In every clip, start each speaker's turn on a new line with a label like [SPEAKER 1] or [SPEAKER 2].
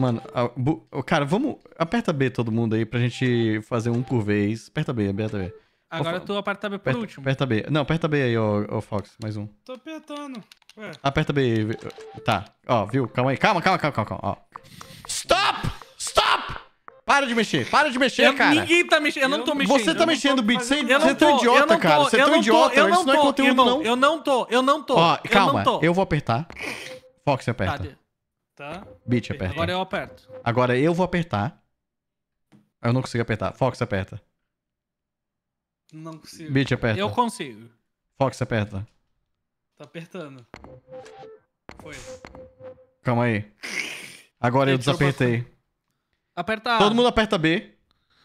[SPEAKER 1] Mano, a, bu, cara, vamos. Aperta B todo mundo aí pra gente fazer um por vez. Aperta B, aperta B. Agora eu tu aperta B por aperta, último. Aperta B. Não, aperta B aí, ô, Fox. Mais um.
[SPEAKER 2] Tô apertando. Ué.
[SPEAKER 1] Aperta B. Tá. Ó, viu? Calma aí. Calma, calma, calma, calma. calma. Ó. Stop! Stop! Para de mexer,
[SPEAKER 2] para de mexer, eu, cara. Ninguém tá mexendo, eu não tô mexendo. Você tá mexendo, Bit. Você, você é tão idiota, cara. Você é idiota. Isso não é conteúdo, não. Eu não tô, eu não tô. Ó, calma, eu, vou apertar. Fox, aperta. Tá. Beat,
[SPEAKER 1] aperta. Agora eu aperto. Agora eu vou apertar. Eu não consigo apertar. Fox, aperta.
[SPEAKER 2] Não consigo. Beat, aperta. Eu consigo.
[SPEAKER 1] Fox, aperta.
[SPEAKER 2] Tá apertando. Foi.
[SPEAKER 1] Calma aí. Agora eu, eu desapertei. Apertar. Todo mundo aperta B.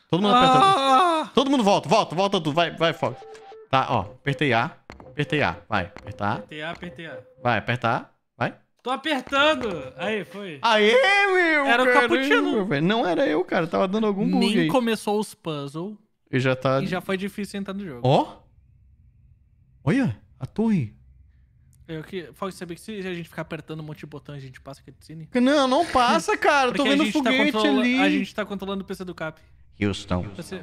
[SPEAKER 1] Todo mundo aperta B.
[SPEAKER 2] Ah!
[SPEAKER 1] Todo mundo volta, volta, volta tudo. Vai, vai, Fox. Tá, ó. Apertei A. Apertei A. Vai, apertar.
[SPEAKER 2] Apertei A, apertei A.
[SPEAKER 1] Vai, apertar.
[SPEAKER 2] Tô apertando. Aí, foi. Aê, meu! Era o Caputino,
[SPEAKER 1] Não era eu, cara. Tava dando algum bug Nem aí.
[SPEAKER 2] começou os puzzles. E já tá... E já foi difícil entrar no jogo. Ó!
[SPEAKER 1] Oh? Olha, a torre.
[SPEAKER 2] Eu que... Fog, sabia que se a gente ficar apertando um monte de botão, a gente passa cutscene? Não, não passa, cara. Tô vendo tá foguete tá ali. A gente tá controlando o PC do Cap.
[SPEAKER 1] Houston. Você...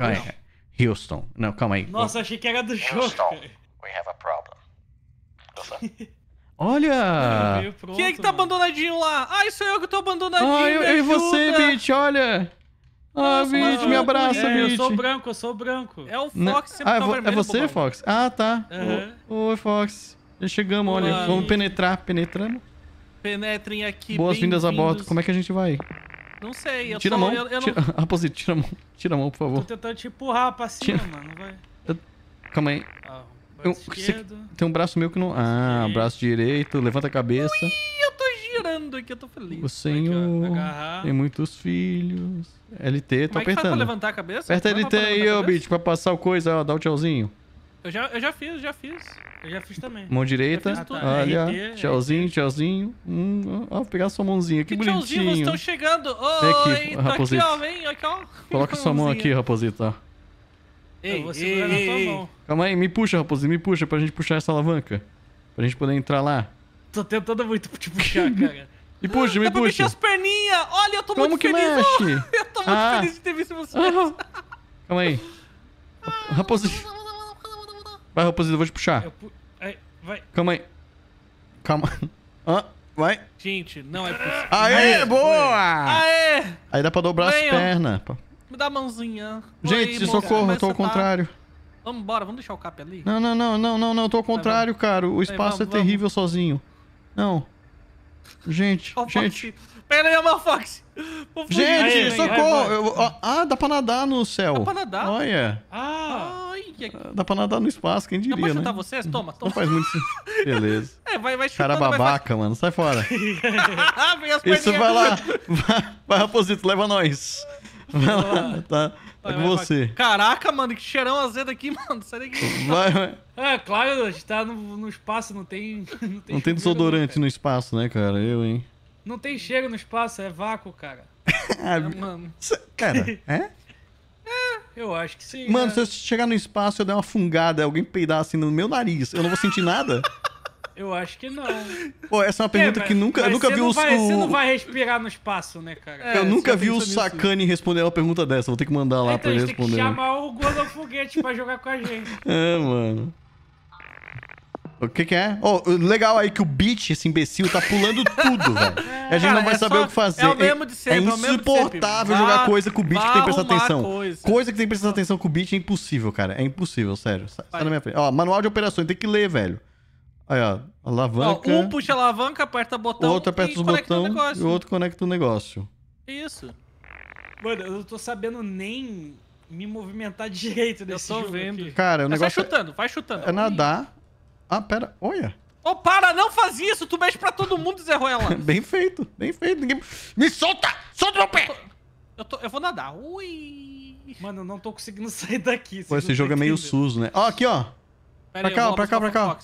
[SPEAKER 1] Houston. Houston. Não, calma aí.
[SPEAKER 2] Nossa, achei que era do jogo. Houston, we have a problem.
[SPEAKER 1] Olha!
[SPEAKER 2] Pronto, Quem é que tá mano. abandonadinho lá? Ah, sou eu que tô abandonadinho, Ah, eu, e você, Bitch,
[SPEAKER 1] olha!
[SPEAKER 2] Ah, Bitch, me abraça, é, Eu sou branco, eu sou branco. É o né? Fox, sempre ah, é tá vermelho, É tá você, bobão. Fox? Ah, tá. Uhum. Oi, Fox.
[SPEAKER 1] Já chegamos, Olá, olha. Vamos penetrar, penetramos.
[SPEAKER 2] Penetrem aqui, Boas-vindas a bordo. Como é que a gente vai? Não sei, eu Tira a mão, eu, tira,
[SPEAKER 1] Raposito, tira a mão. Tira a mão, por favor. tô
[SPEAKER 2] tentando te empurrar pra cima, tira. mano. Vai.
[SPEAKER 1] Calma aí. Ah, eu, tem um braço meu que não. Ah, Sim. braço direito, levanta a cabeça. Ih,
[SPEAKER 2] eu tô girando aqui, eu tô feliz.
[SPEAKER 1] O senhor aqui, tem muitos filhos. LT, Como tô é apertando. Faz levantar a cabeça? Aperta LT aí, ô bicho, pra passar o coisa, ó, dá o um tchauzinho.
[SPEAKER 2] Eu já, eu já fiz, já fiz. Eu já fiz também. Mão direita, ah, tá. olha. RT,
[SPEAKER 1] tchauzinho, RT. tchauzinho. Hum, ó, vou pegar sua mãozinha, que, que bonitinho. Tchauzinho, vocês estão
[SPEAKER 2] chegando. Oi, aqui, tá raposito. Aqui, ó, vem, aqui,
[SPEAKER 1] ó. Coloca sua mão aqui, raposita.
[SPEAKER 2] Ei, eu vou segurar ei, na tua ei. mão.
[SPEAKER 1] Calma aí, me puxa, raposinho, me puxa pra gente puxar essa alavanca. Pra gente poder entrar lá.
[SPEAKER 2] Tô tentando muito te puxar, cara.
[SPEAKER 1] Me puxa, me Dá puxa. Pra mexer as
[SPEAKER 2] perninhas. Olha, eu tô Como muito que feliz. Mexe? eu tô muito ah. feliz de ter visto
[SPEAKER 3] você. Ah.
[SPEAKER 1] Calma aí. Raposinho. Vai, raposinho, eu vou te puxar.
[SPEAKER 3] Pu... Ai, vai.
[SPEAKER 1] Calma aí. Calma. Ah, vai.
[SPEAKER 2] Gente, não é possível. Aê, Aê boa! Aê!
[SPEAKER 1] Aí dá pra dobrar Venham. as pernas.
[SPEAKER 2] Me dá a mãozinha.
[SPEAKER 1] Gente, Oi, socorro, eu tô ao é tá? contrário.
[SPEAKER 2] Vamos embora, vamos deixar o cap ali? Não, não, não,
[SPEAKER 1] não, não, não, tô ao contrário, cara. O espaço é terrível sozinho. Não. Gente, gente.
[SPEAKER 2] Pera aí, Fox. Gente,
[SPEAKER 1] socorro. ah, dá pra nadar no céu. Dá pra nadar? Olha.
[SPEAKER 2] Ah. ah
[SPEAKER 1] dá pra nadar no espaço, quem diria, né? Dá pra né? chutar
[SPEAKER 2] vocês? Toma, toma. Não faz muito
[SPEAKER 1] Beleza.
[SPEAKER 2] É, vai, vai chutando. Cara babaca,
[SPEAKER 1] mano. Sai fora.
[SPEAKER 2] Ah, Isso, vai lá.
[SPEAKER 1] Vai, vai, Raposito, leva nós. Vai lá, tá. Vai, é com vai, você. Vai.
[SPEAKER 2] Caraca, mano, que cheirão azedo aqui, mano. Sai daqui. Vai, vai. É, claro, a gente tá no, no espaço, não tem. Não tem, não tem desodorante
[SPEAKER 1] não, no espaço, né, cara? Eu, hein?
[SPEAKER 2] Não tem cheiro no espaço, é vácuo, cara. Ah, é, mano. Cara, é? É, eu acho que sim. Mano, é. se eu chegar
[SPEAKER 1] no espaço e eu der uma fungada, alguém peidar assim no meu nariz, eu não vou sentir nada?
[SPEAKER 2] Eu acho que não. Pô, essa é uma é, pergunta é, que nunca, nunca
[SPEAKER 3] vi os. vai, o... Você não
[SPEAKER 2] vai respirar no espaço, né, cara? É, eu nunca vi o Sakane
[SPEAKER 1] responder uma pergunta dessa. Vou ter que mandar lá então, pra ele responder. Tem que chamar
[SPEAKER 2] o Golo Foguete pra jogar com a gente.
[SPEAKER 1] É, mano. O que, que é? Oh, legal aí que o Beat, esse imbecil, tá pulando tudo, velho. É, a gente não vai é saber só, o que fazer. É o mesmo de é sempre. É insuportável é jogar vá, coisa com o Beat que tem que prestar atenção. Coisa. coisa. que tem que prestar atenção com o Beat é impossível, cara. É impossível, sério. Sai, sai na minha frente. Ó, manual de operações, tem que ler, velho. Aí, ó, alavanca. Não, um
[SPEAKER 2] puxa a alavanca, aperta o botão. O outro aperta os botão o, e o outro
[SPEAKER 1] conecta o negócio.
[SPEAKER 2] Isso. Mano, eu não tô sabendo nem me movimentar direito nesse jogo. Eu tô vendo. Aqui. Cara, o negócio. Vai é chutando, vai chutando. É nadar.
[SPEAKER 1] Ah, pera. Olha.
[SPEAKER 2] Oh, para, não faz isso! Tu mexe pra todo mundo, Zé Ruela.
[SPEAKER 1] bem feito,
[SPEAKER 2] bem feito. Ninguém... Me solta! Solta meu pé! Eu, tô... eu, tô... eu vou nadar. Ui! Mano, eu não tô conseguindo sair daqui. Pô, esse jogo é meio
[SPEAKER 1] suso, né? Ó, aqui, ó.
[SPEAKER 2] Pera pra aí, cá, pra cá, pra cá.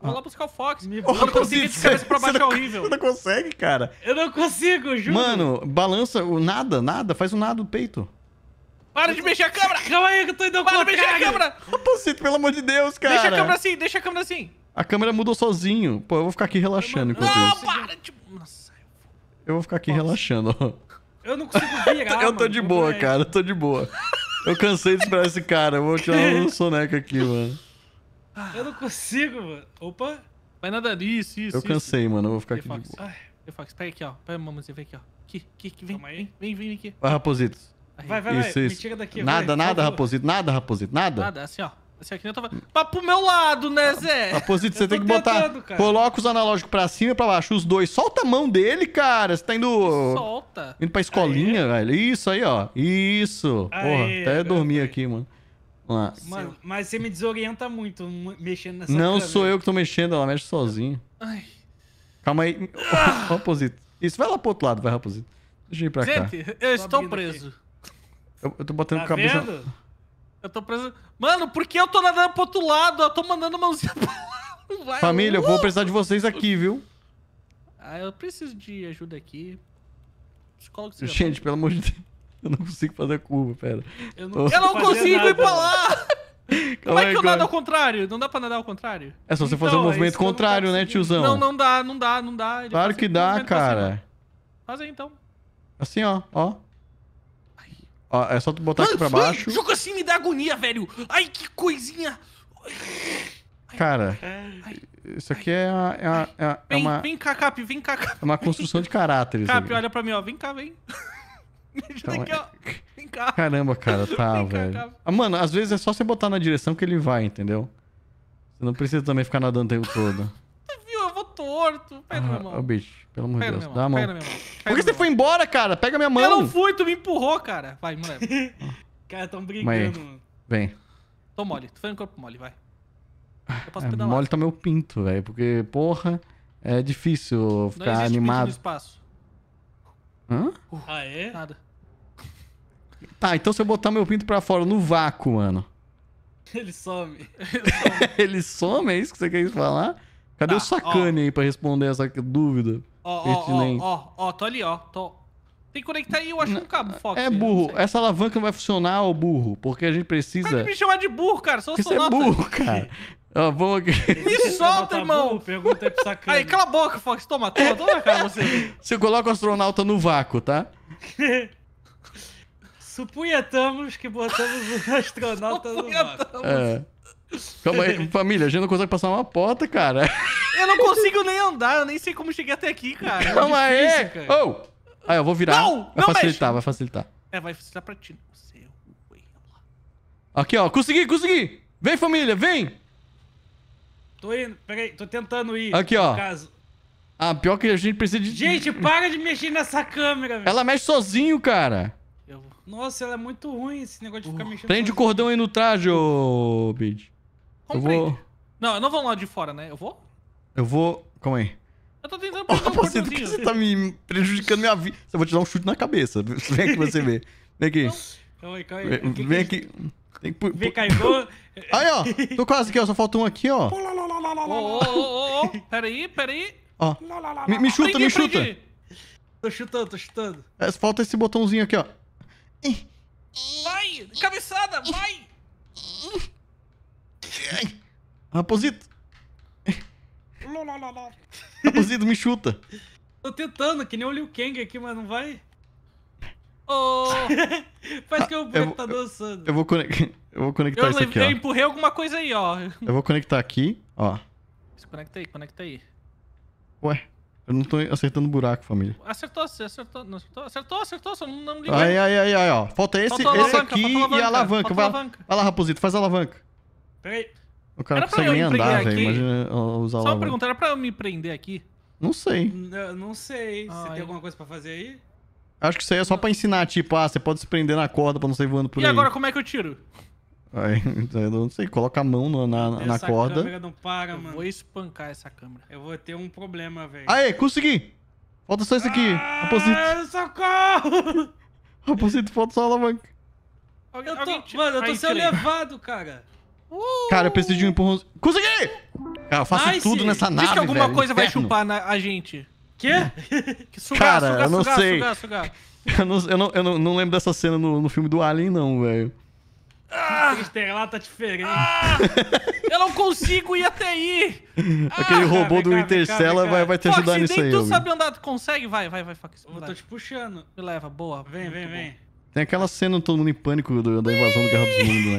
[SPEAKER 2] Vou lá ah. buscar o Fox. Me... Eu não consigo, de cabeça pra baixo, é horrível. Você não consegue, cara. Eu não consigo, juro. Mano,
[SPEAKER 1] balança o nada, nada. Faz o nada do peito.
[SPEAKER 2] Para de mexer a câmera! Calma aí que eu tô indo Para de mexer a câmera! Rotocito, pelo amor
[SPEAKER 1] de Deus, cara. Deixa a câmera
[SPEAKER 2] assim, deixa a câmera assim.
[SPEAKER 1] A câmera mudou sozinho. Pô, eu vou ficar aqui relaxando enquanto isso. Não,
[SPEAKER 2] para! nossa.
[SPEAKER 1] Eu vou ficar aqui Nossa. relaxando, ó. Eu não consigo virar, Eu tô mano, de boa, é? cara. Eu tô de boa. Eu cansei de esperar esse cara. Eu vou tirar um soneca aqui, mano.
[SPEAKER 2] Eu não consigo, mano. Opa. Vai nadando. Isso, isso, Eu cansei, isso. mano. Eu vou ficar aqui de Ai, Fox, pega aqui, ó. Pega a mãozinha, vem aqui, ó. Aqui, aqui, aqui. Vem, aí. Vem, vem, vem aqui. Vai, Rapositos. Vai, vai, isso, vai. Isso. Me tira daqui. Nada, vai, nada, Raposito.
[SPEAKER 1] Nada, Raposito. Nada. Nada,
[SPEAKER 2] assim, ó. Assim, aqui tava... Pra pro meu lado, né, ah, Zé? Raposito, você tem que botar... Coloca
[SPEAKER 1] os analógicos pra cima e pra baixo. Os dois. Solta a mão dele, cara. Você tá indo... Solta. Indo pra escolinha, Aê. É. velho. Isso aí, ó. Isso. Aê, Porra, até dormir aqui, mano. Lá. Mano,
[SPEAKER 2] mas você me desorienta muito mexendo nessa Não câmera. sou
[SPEAKER 1] eu que tô mexendo, ela mexe sozinha. Ai. Calma aí. Ah. Raposito. Isso, vai lá pro outro lado, vai, Raposito. Deixa eu ir pra Gente, cá.
[SPEAKER 2] Gente, eu estou preso.
[SPEAKER 1] Eu, eu, tô batendo tá cabeça. Vendo?
[SPEAKER 2] Eu tô preso. Mano, por que eu tô nadando pro outro lado? Eu tô mandando mãozinha pra lá. Vai, Família, eu vou uh! precisar de vocês aqui, viu? Ah, eu preciso de ajuda aqui. Psicólogo Gente,
[SPEAKER 1] pelo amor de Deus. Eu não consigo fazer curva, pera. Eu não, eu não
[SPEAKER 2] consigo ir pra lá! Como é que eu nado ao contrário? Não dá pra nadar ao contrário? É só você então, fazer o um movimento é contrário, né, tiozão? Não, não dá, não dá, não dá. Ele claro que dá, cara. Faz aí então.
[SPEAKER 1] Assim, ó, ó. Ai. ó é só tu botar Mano, aqui pra baixo.
[SPEAKER 2] Ai, jogo assim me dá agonia, velho. Ai, que coisinha. Ai, cara,
[SPEAKER 1] isso aqui é, é, é, é uma. Vem cá, Cap, vem cá, Cap. É uma construção de caráter, Cap,
[SPEAKER 2] olha pra mim, ó. Vem cá, vem.
[SPEAKER 1] Então, é Vem cá. Caramba, cara, tá, velho. Cá, ah, mano, às vezes é só você botar na direção que ele vai, entendeu? Você não precisa também ficar nadando o tempo todo.
[SPEAKER 2] Você viu? Eu vou torto. Pega ah, minha mão. Ô,
[SPEAKER 1] bicho, pelo amor de Deus. Dá a mão. Pega minha mão.
[SPEAKER 2] Pega Por que você mão. foi embora, cara? Pega minha mão. Eu não fui, tu me empurrou, cara. Vai, moleque. cara, tão brigando, Vem. Tô mole. Tô no corpo mole, vai. Eu
[SPEAKER 1] posso é, Mole tá meu pinto, velho. Porque, porra, é difícil ficar não animado. Pinto no espaço. Hã?
[SPEAKER 2] Uh, ah, é? Nada.
[SPEAKER 1] Tá, então se eu botar meu pinto pra fora no vácuo, mano.
[SPEAKER 2] Ele some. Ele
[SPEAKER 1] some, Ele some é isso que você quer falar? Cadê tá, o sacane aí pra responder essa dúvida? Ó, pertinente? ó,
[SPEAKER 2] ó, ó, tô ali, ó. Tô... Tem que conectar aí, eu acho, é um cabo, Fox. É burro. Essa alavanca
[SPEAKER 1] vai funcionar, ô burro, porque a gente precisa... Pode me
[SPEAKER 2] chamar de burro, cara. Sou seu você é burro,
[SPEAKER 1] cara. Tá bom aqui.
[SPEAKER 2] Me solta, irmão! Pergunta aí pro sacana. Aí, cala a boca, Fox. Toma, toma, toma cara você.
[SPEAKER 1] Você coloca o astronauta no vácuo, tá?
[SPEAKER 2] Supunhetamos que botamos o astronauta no vácuo.
[SPEAKER 1] É. Calma aí, família, a gente não consegue passar uma porta, cara.
[SPEAKER 2] Eu não consigo nem andar, eu nem sei como cheguei até aqui, cara. É Calma é difícil, aí! Cara.
[SPEAKER 1] Oh. aí eu vou virar. Não! Vai não facilitar, mexe. vai facilitar.
[SPEAKER 2] É, vai facilitar pra ti. É
[SPEAKER 1] aqui, ó. Consegui, consegui! Vem, família, vem!
[SPEAKER 2] Tô indo, peraí, tô tentando ir. Aqui, ó. Caso.
[SPEAKER 1] Ah, pior que a gente precisa de... Gente, para
[SPEAKER 2] de mexer nessa câmera, velho. Ela
[SPEAKER 1] mexe sozinho, cara.
[SPEAKER 2] Eu... Nossa, ela é muito ruim, esse negócio de ficar uh, mexendo Prende sozinho. o
[SPEAKER 1] cordão aí no traje, ô, Bid. eu vou...
[SPEAKER 2] Não, eu não vou lá de fora, né? Eu vou?
[SPEAKER 1] Eu vou... Calma aí.
[SPEAKER 2] Eu tô tentando oh, você, que você
[SPEAKER 1] tá me prejudicando minha vida. Eu vou te dar um chute na cabeça. Vem aqui pra você ver. Vem aqui.
[SPEAKER 3] Calma aí, calma aí.
[SPEAKER 1] Vem, é aqui. Vem cá, eu vou... Aí, ó. Tô quase aqui, ó. Só falta um aqui, ó. Pô,
[SPEAKER 2] lá, lá, Ô, ô, ô, ô, peraí, peraí. Ó, me, me chuta, me chuta. Aprendi. Tô chutando, tô chutando.
[SPEAKER 1] É, falta esse botãozinho aqui, ó.
[SPEAKER 2] Vai, cabeçada, vai.
[SPEAKER 1] Raposito. Raposito, me chuta.
[SPEAKER 2] Tô tentando, que nem o Liu Kang aqui, mas não vai. Oh, faz ah, que eu, tá eu tá dançando. Eu vou,
[SPEAKER 1] conectar, eu vou conectar eu isso aqui, Eu ó. empurrei
[SPEAKER 2] alguma coisa aí, ó. Eu vou
[SPEAKER 1] conectar aqui. Ó.
[SPEAKER 2] Se conecta aí, conecta aí.
[SPEAKER 1] Ué, eu não tô acertando buraco, família.
[SPEAKER 2] Acertou, acertou, acertou, acertou, acertou, só não, não liguei. Aí, aí, aí, ó. Falta esse, esse aqui alavanca, e a alavanca. Vai, alavanca.
[SPEAKER 1] vai lá, Raposito, faz a alavanca. Peraí. O cara não consegue nem andar, velho. Imagina usar Só uma pergunta,
[SPEAKER 2] era pra eu me prender aqui? Não sei. não sei. Ah, você aí. tem é. alguma coisa pra fazer aí?
[SPEAKER 1] Acho que isso aí é só pra ensinar, tipo, ah, você pode se prender na corda pra não sair voando por e aí. E agora
[SPEAKER 2] como é que eu tiro?
[SPEAKER 1] Aí, então, eu não sei, coloca a mão na, na essa corda. Essa câmera
[SPEAKER 2] não para, eu mano. Vou espancar essa câmera. Eu vou ter um problema, velho. Aê, consegui!
[SPEAKER 1] Falta só isso aqui. Ah, Aposito. Socorro! Aposito, falta só a alavanca.
[SPEAKER 2] Eu tô, mano, eu tô sendo levado, cara.
[SPEAKER 1] Uh! Cara, eu preciso de um empurrão. Consegui! Cara, eu faço nice. tudo nessa nave, Diz que alguma velho, coisa inferno. vai chupar
[SPEAKER 2] na, a gente. Quê? que sugar, cara, sugar, eu não sugar, sei. Sugar, sugar.
[SPEAKER 1] Eu, não, eu, não, eu não, não lembro dessa cena no, no filme do Alien, não, velho.
[SPEAKER 2] Ah! ela tá diferente. Ah! eu não consigo ir até aí.
[SPEAKER 1] Aquele ah, robô do Interstellar vai, vai te Fox, ajudar nisso aí. Tu sabe
[SPEAKER 2] andar, tu consegue? Vai, vai, vai, Fox. Eu tô te puxando. Me leva, boa. Vem, vem, vem. Bom.
[SPEAKER 1] Tem aquela cena todo mundo em pânico do, da invasão do Guerra dos Mundos, né?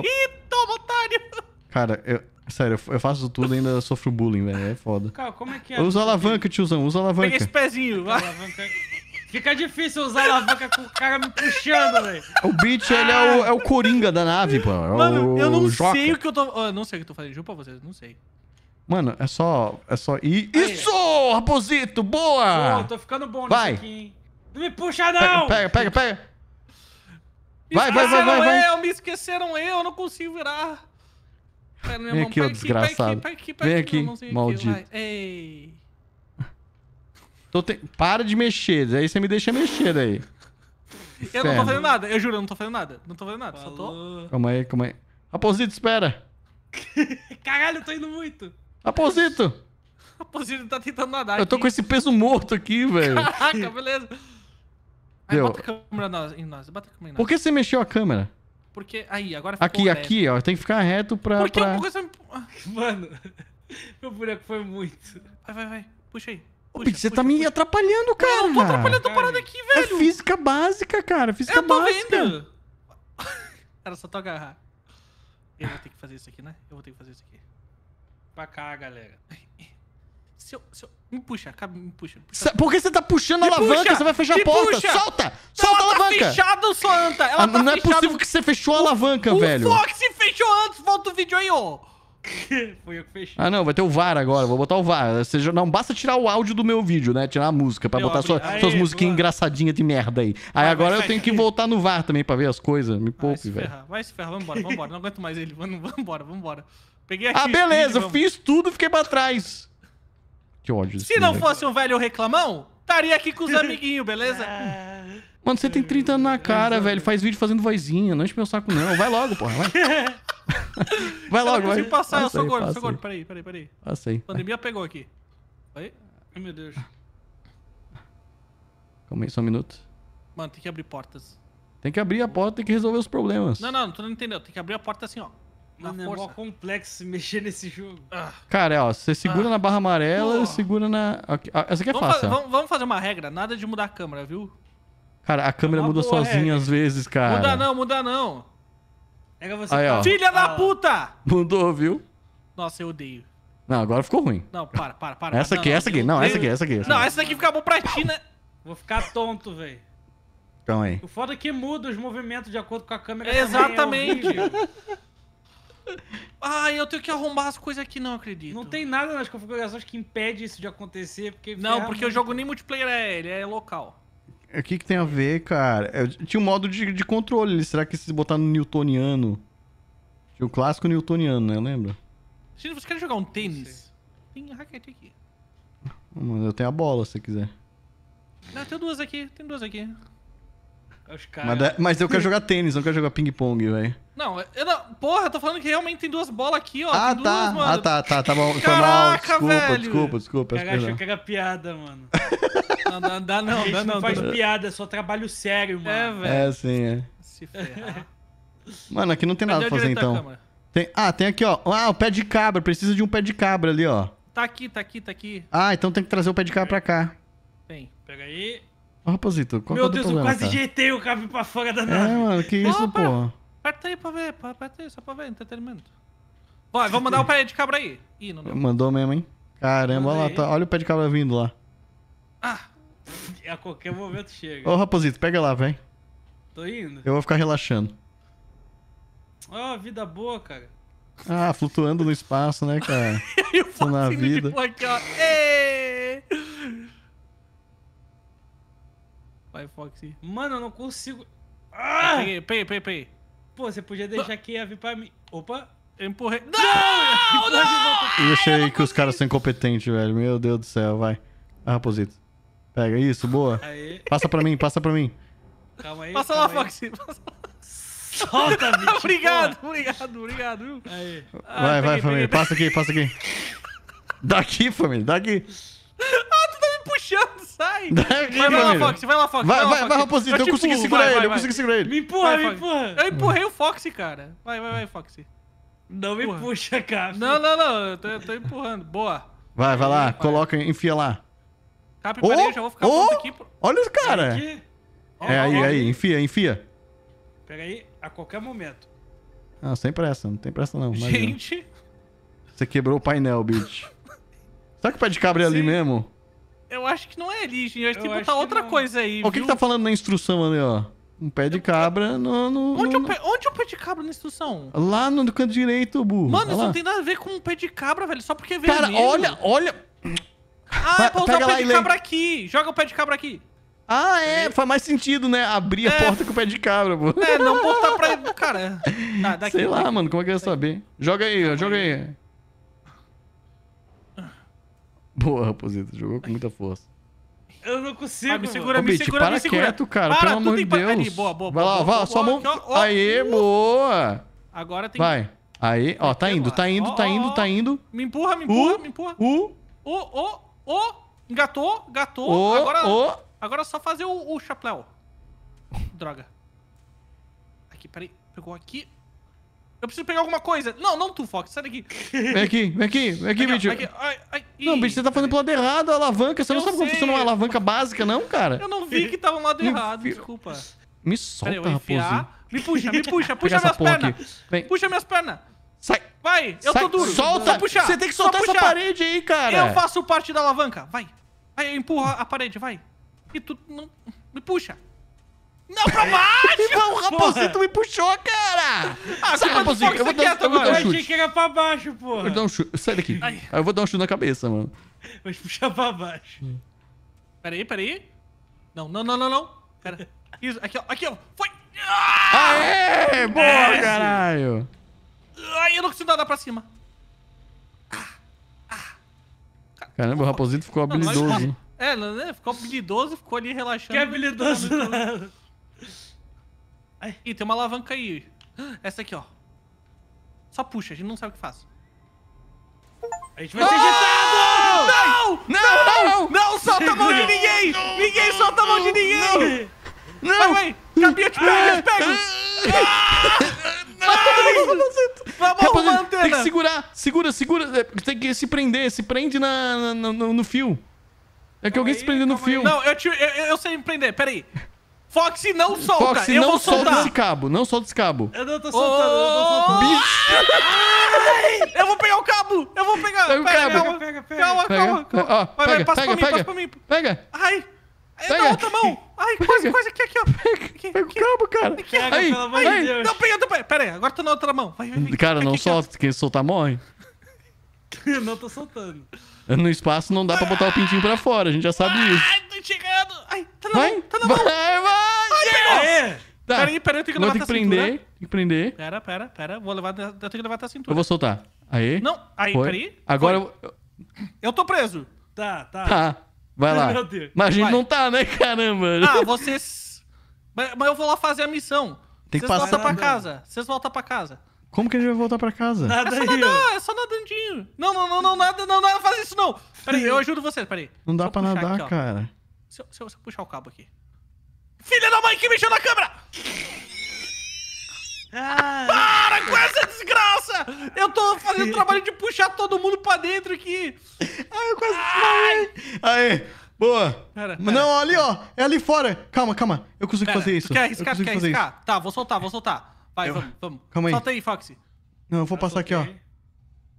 [SPEAKER 1] Toma, otário! Cara, eu, sério, eu faço tudo e ainda sofro bullying, velho. É foda. Cara, como é que é? Usa alavanca, tiozão, usa alavanca. Pega esse
[SPEAKER 2] pezinho. Alavanca. É- Fica difícil usar a alavanca com o cara me puxando, velho. O beat ele é o,
[SPEAKER 1] é o coringa da nave, pô. É Mano, o, eu não o sei
[SPEAKER 2] o que eu tô. Eu não sei o que eu tô fazendo. Juro pra vocês, não sei.
[SPEAKER 1] Mano, é só. É só ir. Aí.
[SPEAKER 2] Isso! Raposito, boa! Pô, tô ficando bom Vai. nisso aqui, hein? Não me puxa, não! Pega, pega,
[SPEAKER 1] pega.
[SPEAKER 3] vai, vai, vai, vai, vai. Eu,
[SPEAKER 2] me esqueceram eu, eu não consigo virar. Pera, Vem mão, aqui, ô desgraçado. Aqui, aqui, Vem aqui, maldito. Ei
[SPEAKER 1] te... para de mexer, aí você me deixa mexer daí.
[SPEAKER 2] eu não tô fazendo nada, eu juro, eu não tô fazendo nada. Não tô fazendo nada, Falou. só tô.
[SPEAKER 1] Calma aí, calma aí.
[SPEAKER 2] Raposito, espera! Caralho, eu tô indo muito!
[SPEAKER 1] Raposito!
[SPEAKER 2] Aposito tá tentando nadar. Eu tô com esse
[SPEAKER 1] peso morto aqui, velho. Caraca, beleza. Aí Deu. bota a
[SPEAKER 2] câmera em nós, bota a câmera em nós. Por que você mexeu a câmera? Porque. Aí, agora ficou Aqui, reto. aqui, ó.
[SPEAKER 1] Tem que ficar reto pra. Por que pra...
[SPEAKER 2] Coisa... Mano, meu boneco foi muito. Vai, vai, vai. Puxa aí.
[SPEAKER 1] Puxa, você puxa, tá puxa. me
[SPEAKER 2] atrapalhando, cara. Eu tô atrapalhando a parada aqui, é velho. É física básica, cara. Física eu básica. Eu tô vendo. Era só tu agarrar. Eu vou ter que fazer isso aqui, né? Eu vou ter que fazer isso aqui. Pra cá, galera. Se eu, se eu... Me puxa, acaba, me puxa. puxa. Por que você tá puxando me a alavanca? Puxa, você vai fechar a porta. Puxa. Solta! Solta ela a tá alavanca! Tá fechado, sua anta! Ela ah, tá não é fechado. é possível
[SPEAKER 1] que você fechou a alavanca, o, velho. O Fox
[SPEAKER 2] fechou antes. Volta o vídeo aí, ó.
[SPEAKER 3] Foi eu que fechei.
[SPEAKER 1] Ah, não, vai ter o VAR agora. Vou botar o VAR. Seja, não basta tirar o áudio do meu vídeo, né? Tirar a música pra eu botar sua, Aê, suas musiquinhas engraçadinhas de merda aí. Aí agora eu tenho que voltar no VAR também pra ver as coisas. Me poupe, velho.
[SPEAKER 2] Vai se ferrar, vambora, vambora. Não aguento mais ele. Vambora, vambora. Peguei aqui. Ah, beleza, vídeo, fiz tudo fiquei pra trás. Que ódio. Se não fosse um velho reclamão, estaria aqui com os amiguinhos, beleza?
[SPEAKER 1] Mano, você tem 30 anos na cara, velho. Faz vídeo fazendo vozinha. Não enche meu saco, não. Vai logo, porra.
[SPEAKER 2] Vai.
[SPEAKER 1] vai logo, vai. Eu consigo passar, eu sou gordo. Eu sou gordo. Peraí, peraí, peraí. Passei. aí.
[SPEAKER 2] Pandemia pegou aqui. Aí? Ai, meu Deus.
[SPEAKER 1] Calma aí, só um minuto.
[SPEAKER 2] Mano, tem que abrir portas.
[SPEAKER 1] Tem que abrir a porta, tem que resolver os problemas. Não,
[SPEAKER 2] não, tu não entendeu. Tem que abrir a porta assim, ó. Mano, é força. é mó complexo mexer nesse jogo. Ah.
[SPEAKER 1] Cara, ó, você segura ah. na barra amarela, oh. segura na... Okay. Ah, essa aqui é vamos fácil. Fa
[SPEAKER 2] vamos fazer uma regra, nada de mudar a câmera, viu?
[SPEAKER 1] Cara, a câmera é muda sozinha regra. às vezes, cara. Muda
[SPEAKER 2] não, muda não. Pega você. Aí, Filha da puta!
[SPEAKER 1] Mudou, viu?
[SPEAKER 2] Nossa, eu odeio.
[SPEAKER 1] Não, agora ficou ruim. Não,
[SPEAKER 2] para, para, para. Essa aqui, essa aqui. Não, essa aqui, essa aqui. Não, essa daqui fica bom pra ti, né? Vou ficar tonto, velho. Calma então, aí. O foda é que muda os movimentos de acordo com a câmera. É exatamente. ai eu tenho que arrombar as coisas aqui, não acredito. Não tem nada nas configurações que impede isso de acontecer. Porque não, porque o jogo nem multiplayer é ele, é local.
[SPEAKER 1] O que, que tem a ver, cara? É, tinha um modo de, de controle. Será que se botar no newtoniano? Tinha o clássico newtoniano, né? Lembra?
[SPEAKER 2] Você quer jogar um tênis? Tem raquete aqui.
[SPEAKER 1] Mas eu tenho a bola, se você quiser.
[SPEAKER 2] Não, tem duas aqui. Tem duas aqui. Os mas, mas eu quero jogar
[SPEAKER 1] tênis, não quero jogar ping-pong, velho.
[SPEAKER 2] Não, eu não, porra, eu tô falando que realmente tem duas bolas aqui, ó. Ah, tá. Mano. Ah,
[SPEAKER 1] tá, tá, tá bom. Caraca, Foi mal. Desculpa, velho. desculpa, desculpa. Cara, achou que
[SPEAKER 2] era piada, mano. não, não, dá não, dá não. não faz piada, é só trabalho sério, mano. É, é velho. É, sim, é. Se ferrar.
[SPEAKER 1] Mano, aqui não tem Cadê nada pra fazer, então. Tem, ah, tem aqui, ó. Ah, o pé de cabra. Precisa de um pé de cabra ali, ó.
[SPEAKER 2] Tá aqui, tá aqui, tá aqui.
[SPEAKER 1] Ah, então tem que trazer o pé de cabra pra cá.
[SPEAKER 2] Tem. Pega aí.
[SPEAKER 1] Ó, oh, rapazito, qual é Meu Deus, problema, eu quase jeitei
[SPEAKER 2] o cabra pra fora da é, nave. É, mano, que isso, Opa. pô. Aperta aí pra ver, aperta aí só pra ver, entretenimento. Vai, vou mandar o pé de cabra aí. Ih, não
[SPEAKER 1] deu. Mandou mesmo, hein? Caramba, olha, lá, tá, olha o pé de cabra vindo lá.
[SPEAKER 2] Ah, a qualquer momento chega. Ô, Raposito, pega lá, vem. Tô indo.
[SPEAKER 1] Eu vou ficar relaxando.
[SPEAKER 2] Ó, oh, vida boa, cara.
[SPEAKER 1] Ah, flutuando no espaço, né, cara? Eu o na vida.
[SPEAKER 2] Aqui, ó. Vai, Foxy. Mano, eu não consigo... Ah! Peguei, peguei, peguei, peguei. Pô, você podia deixar aqui ia vir pra mim. Opa! Eu empurrei. Não! Não! não!
[SPEAKER 1] Eu achei que os caras são incompetentes, velho. Meu Deus do céu, vai. Ah, raposito. Pega isso, boa. Passa pra mim, passa pra mim.
[SPEAKER 3] Calma aí. Passa calma lá, Solta,
[SPEAKER 2] bicho. obrigado, obrigado, obrigado, viu? Aí. Ah, vai, vai, peguei, família. Peguei.
[SPEAKER 1] Passa aqui, passa aqui. daqui, família, daqui.
[SPEAKER 3] Ah, tu tá me puxando. Sai! vai, vai lá, Fox, vai lá, Fox. Vai, vai, vai, vai Raposito, é eu, eu tipo consegui segurar vai, ele, vai, eu consegui segurar ele. Me empurra, me
[SPEAKER 2] empurra. Eu empurrei o Fox, cara. Vai, vai, vai, Fox. Não me puxa, cara. Não, não, não, eu tô, eu tô empurrando. Boa.
[SPEAKER 1] Vai, vai lá, coloca, enfia lá.
[SPEAKER 2] Capi, oh, já vou ficar oh, aqui.
[SPEAKER 1] Olha os cara.
[SPEAKER 2] É, aí, aí,
[SPEAKER 1] enfia, enfia.
[SPEAKER 2] Pega aí, a qualquer momento.
[SPEAKER 1] Ah, sem pressa, não tem pressa não. Gente... Você quebrou o painel, bitch. Será que o pé de cabra é ali mesmo?
[SPEAKER 2] Eu acho que não é eligen, eu acho que tem que botar outra não. coisa aí. Ó, o que, que
[SPEAKER 1] tá falando na instrução ali, ó? Um pé de cabra no. no
[SPEAKER 2] onde, no, É o pé, onde é o pé de cabra na instrução?
[SPEAKER 1] Lá no canto direito, burro. Mano, isso não tem
[SPEAKER 2] nada a ver com um pé de cabra, velho. Só porque veio é ali. Cara, olha, olha. Ah, é pra usar o pé de cabra aqui. Joga o pé de cabra aqui.
[SPEAKER 1] Ah, é, faz mais sentido, né? Abrir é. a porta com o pé de cabra, pô. É, não
[SPEAKER 2] botar pra. Cara. Tá, daqui, Sei lá, mano, como é
[SPEAKER 1] que eu ia saber? Joga aí, joga aí. Boa, Raposito, jogou com muita força.
[SPEAKER 2] Eu não consigo. Ah, me segura, Ô, me, Bitch, segura para me segura. quieto, cara, para, pelo amor de Deus. Ali, boa, boa, vai lá, vai lá, sua mão.
[SPEAKER 1] Aê, uh! boa. Agora tem... Vai. Aí, ó, tá indo, tá indo, tá indo, tá indo.
[SPEAKER 2] Me empurra, me empurra, uh, me empurra. O, o, o, o. Engatou, gatou. Agora, o. agora é só fazer o, o chapéu. Droga. Aqui, peraí. Pegou aqui. Eu preciso pegar alguma coisa. Não, não tu, Fox. Sai daqui. Vem aqui,
[SPEAKER 1] vem aqui, vem aqui, bicho. Não, bicho, você tá fazendo pro lado errado a alavanca. Você eu não sabe sei. como funciona uma alavanca básica, não, cara? Eu não vi
[SPEAKER 2] que tava no lado me errado, desculpa.
[SPEAKER 1] Me solta, raposinho.
[SPEAKER 2] Me puxa, me puxa, puxa minhas pernas. Puxa minhas pernas. Sai. Vai, eu Sai. tô duro. Solta. Só puxar. Você tem que soltar essa parede aí, cara. Eu faço parte da alavanca. Vai. Aí empurra a parede, vai. E tu não... Me puxa. Não, pra baixo! o Raposito me puxou, cara! Ah, Sai, Raposito, eu vou dar, eu vou dar um chute. Eu achei que era pra baixo, pô. Eu vou dar um
[SPEAKER 1] chute. Sai daqui. Aí eu vou dar um chute na cabeça, mano.
[SPEAKER 2] Vou te puxar pra baixo. Hum. Peraí, peraí. Não, não, não, não, não. Pera. Isso, aqui, ó. Aqui, ó. Foi! Ah! Aê! Boa, é, caralho! Ai, eu não consigo nadar pra cima.
[SPEAKER 1] Caramba, o Raposito ficou habilidoso. Não, não,
[SPEAKER 2] é, né, ficou habilidoso, ficou ali relaxando. Que habilidoso, né? Ai. É. Ih, tem uma alavanca aí. Essa aqui, ó. Só puxa, a gente não sabe o que faz.
[SPEAKER 3] A gente vai ser injetado! Não! Não! Não! Não, não solta a mão de ninguém!
[SPEAKER 2] Ninguém solta a mão de ninguém! Não! Vai, vai! Capinha, Não! te
[SPEAKER 3] Não! Não! te Não! Não! Vamos Não! a antena! Tem que segurar,
[SPEAKER 2] segura, segura. É, tem que se prender, se prende na, na no, no, fio. É que calma alguém aí, se Não! no fio. Aí. Não, eu, te, eu, eu sei me prender, peraí. Foxy, não solta. Foxy, eu não vou solta soltar. esse
[SPEAKER 1] cabo. Não solta esse cabo.
[SPEAKER 2] Eu não tô soltando. Oh, eu, não tô soltando. Bicho. eu vou pegar o cabo.
[SPEAKER 3] Eu vou pegar. Pega o cabo. Calma, pega, pega, calma, pega. calma.
[SPEAKER 2] calma. Ó, vai, pega, vai, passa pega, pra mim, passa pra mim. Pega. Ai. É pega. Na outra mão. Ai, pega. quase, quase. Aqui, aqui, ó. Pega, aqui, pega aqui. o cabo, cara. Aqui, pega, aí, pelo amor de Deus. Não, pega, pega. Pera aí, agora tô na outra mão. Vai, vai, vai.
[SPEAKER 1] Cara, não aqui, solta. Ó. Quem soltar morre.
[SPEAKER 2] Eu não tô soltando.
[SPEAKER 1] No espaço não dá pra botar o pintinho pra fora, a gente já sabe isso!
[SPEAKER 2] Ai, tô chegando tá na vai, mão, tá na vai, mão. Vai, vai. Ai, pegou. Tá. Peraí, peraí, eu tenho que levar Não, tem que prender, cintura. tem que prender. Pera, pera, pera. Vou levar, eu tenho que levar a cintura. Eu vou soltar.
[SPEAKER 1] Aí. Não, aí, Foi.
[SPEAKER 2] peraí. Agora Foi. eu... Eu tô preso. Tá, tá. Tá.
[SPEAKER 3] Vai lá. Meu Deus. Mas a gente vai. não tá, né, caramba? Ah,
[SPEAKER 2] vocês... Mas, mas eu vou lá fazer a missão. Tem que vocês passar... Voltam pra casa. Vocês voltam pra casa.
[SPEAKER 1] Como que a gente vai voltar pra casa? Nada é só nadar,
[SPEAKER 2] é só nadandinho. Não, não, não, não, nada, não, nada, faz isso não. Peraí, eu ajudo vocês, peraí.
[SPEAKER 1] Não dá Só pra nadar, aqui, cara.
[SPEAKER 2] Se eu, se, eu, se eu, puxar o cabo aqui. Filha da mãe que mexeu na câmera! Ah, Para com essa desgraça! Eu tô fazendo o trabalho de puxar todo mundo pra dentro aqui! Ai, eu quase Ai. Aí, boa! Pera, pera, Não,
[SPEAKER 1] ali, ó! É ali fora! Calma, calma! Eu
[SPEAKER 2] consigo pera, fazer isso. Quer arriscar? Quer arriscar? Isso. Tá, vou soltar, vou soltar. Vai, eu... vamos, vamos. Calma aí. Solta aí, Foxy.
[SPEAKER 1] Não, eu vou eu passar aqui, ó.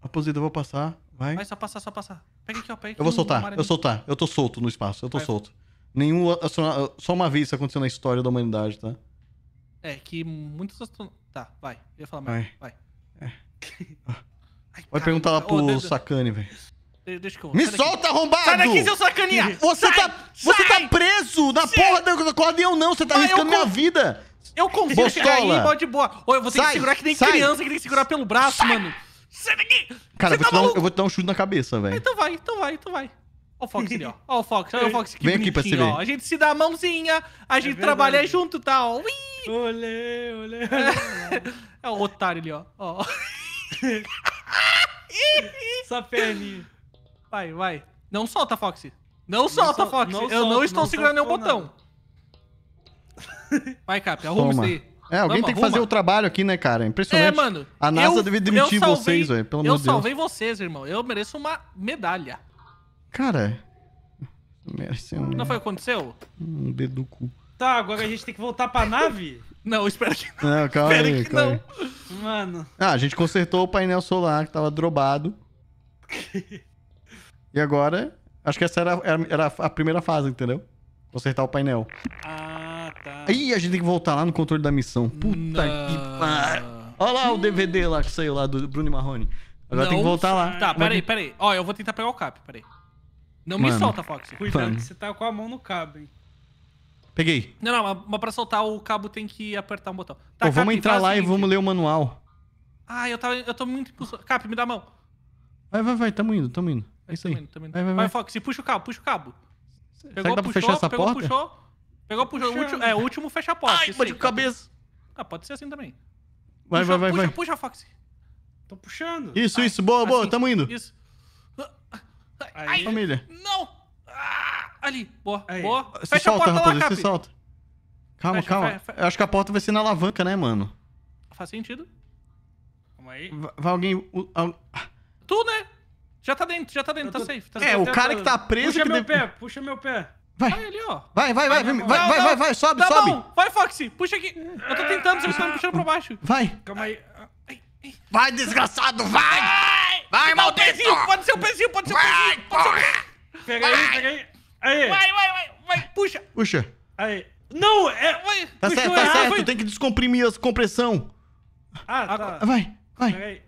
[SPEAKER 1] Raposita, eu vou passar. Vai. Vai, só
[SPEAKER 2] passar, só passar. Pega aqui, ó. Pega aqui eu vou soltar, eu vou soltar.
[SPEAKER 1] Eu tô solto no espaço, eu tô Vai. solto. Nenhum Só uma vez isso aconteceu na história da humanidade, tá?
[SPEAKER 2] É, que muitos astronautas. Tá, vai. Eu ia falar mais. Vai. vai. É.
[SPEAKER 1] Pode Vai perguntar lá pro oh, Sacane, velho.
[SPEAKER 2] Deixa que eu... Me Sai solta, daqui. arrombado! Sai daqui, seu sacaninha! Você, sai, tá, sai.
[SPEAKER 3] você
[SPEAKER 1] tá preso na sai. porra da, da corda e eu não. Você tá arriscando minha vida. Eu consigo Bostola.
[SPEAKER 3] pode boa.
[SPEAKER 2] Ou eu vou ter sai. que segurar que nem criança, que tem que segurar pelo braço, mano.
[SPEAKER 3] Sai daqui!
[SPEAKER 1] Cara, eu vou, tá dar um, eu vou, te dar um chute na cabeça, velho.
[SPEAKER 2] Então vai, então vai, então vai. Ó o Fox ali, ó. Ó o Fox, olha o Fox aqui. Vem aqui pra você ver. Ó. A gente se dá a mãozinha, a é gente trabalha junto, tá? Ui! Olê, olê. É o otário ali, ó. ó. Essa perninha. Vai, vai. Não solta, Fox. Não, solta, Fox. Não eu não estou não segurando nenhum botão. Vai, Cap, arruma Toma. isso aí. É, alguém Vamos, tem que arruma. fazer o
[SPEAKER 1] trabalho aqui, né, cara? É impressionante. É, mano. A NASA eu, deve demitir salvei, vocês, velho. Pelo amor de Deus. Eu salvei
[SPEAKER 2] vocês, irmão. Eu mereço uma medalha.
[SPEAKER 1] Cara. Merece um... Não foi o que aconteceu? Um dedo do cu.
[SPEAKER 2] Tá, agora a gente tem que voltar pra nave? não, espero que
[SPEAKER 1] não. Não, calma espero aí, que calma
[SPEAKER 2] não.
[SPEAKER 3] Aí. Mano.
[SPEAKER 1] Ah, a gente consertou o painel solar que tava drobado. e agora, acho que essa era, era, era a primeira fase, entendeu? Consertar o painel. Ah. Ih, a gente tem que voltar lá no controle da missão. Puta não. que pariu. Olha lá o DVD lá que saiu lá do Bruno Marrone. Agora não, tem que voltar lá. Tá, peraí,
[SPEAKER 2] peraí. Ó, eu vou tentar pegar o cap, peraí. Não Mano. me solta, Fox. Cuidado Mano. que você tá com a mão no cabo, hein. Peguei. Não, não, mas pra soltar o cabo tem que apertar um botão. Tá, Pô, cap, vamos entrar lá e
[SPEAKER 1] vamos ler o manual.
[SPEAKER 2] Ah, eu, tava, eu tô muito impulso. Cap, me dá a mão.
[SPEAKER 1] Vai, vai, vai, tamo indo, tamo indo. É isso aí. Tamo indo,
[SPEAKER 2] tamo indo. Vai, vai, vai. vai, Fox, puxa o cabo, puxa o cabo. Será que dá pra fechar essa pegou, porta? Puxou. Pegou, o Puxando. Último, é, o último fecha a porta. Ai, bati com cabeça. Ah, pode ser assim também.
[SPEAKER 1] Vai, puxa, vai, vai. Puxa, vai.
[SPEAKER 2] puxa, Fox. Tô puxando. Isso, Ai, isso. Boa, assim, boa. Tamo indo. Isso.
[SPEAKER 1] Aí. Família.
[SPEAKER 2] Não. Ah, ali. Boa, Aí. boa. Se fecha solta, a porta rapaz, lá, Você solta.
[SPEAKER 1] Calma, fecha, calma. Fecha. acho que a porta vai ser na alavanca, né, mano?
[SPEAKER 2] Faz sentido. Calma aí.
[SPEAKER 1] Vai, vai alguém...
[SPEAKER 2] Tu, né? Já tá dentro, já tá dentro, tá tô... tá safe. Tá é, o cara que tá preso... Puxa que meu deve... pé, puxa meu pé. Vai. Vai ali, ó.
[SPEAKER 1] Vai, vai, vai, vai, vai, vai, sobe, tá sobe. Bom.
[SPEAKER 2] Vai, Foxy, puxa aqui. Eu tô tentando, vocês estão tá me puxando pra baixo. Vai. Calma aí. Vai, desgraçado, vai! Vai, vai maldito! Pezinho, pode ser o pezinho, pode ser o pezinho. Vai, porra! Pega aí, pega aí. Aí. Vai, vai, vai, vai, puxa. Puxa. Aí. Não, é... Vai.
[SPEAKER 1] Tá puxa, certo, tá é, certo, Tu tem que descomprimir a compressão.
[SPEAKER 2] Ah, tá. Vai, vai. Pega aí.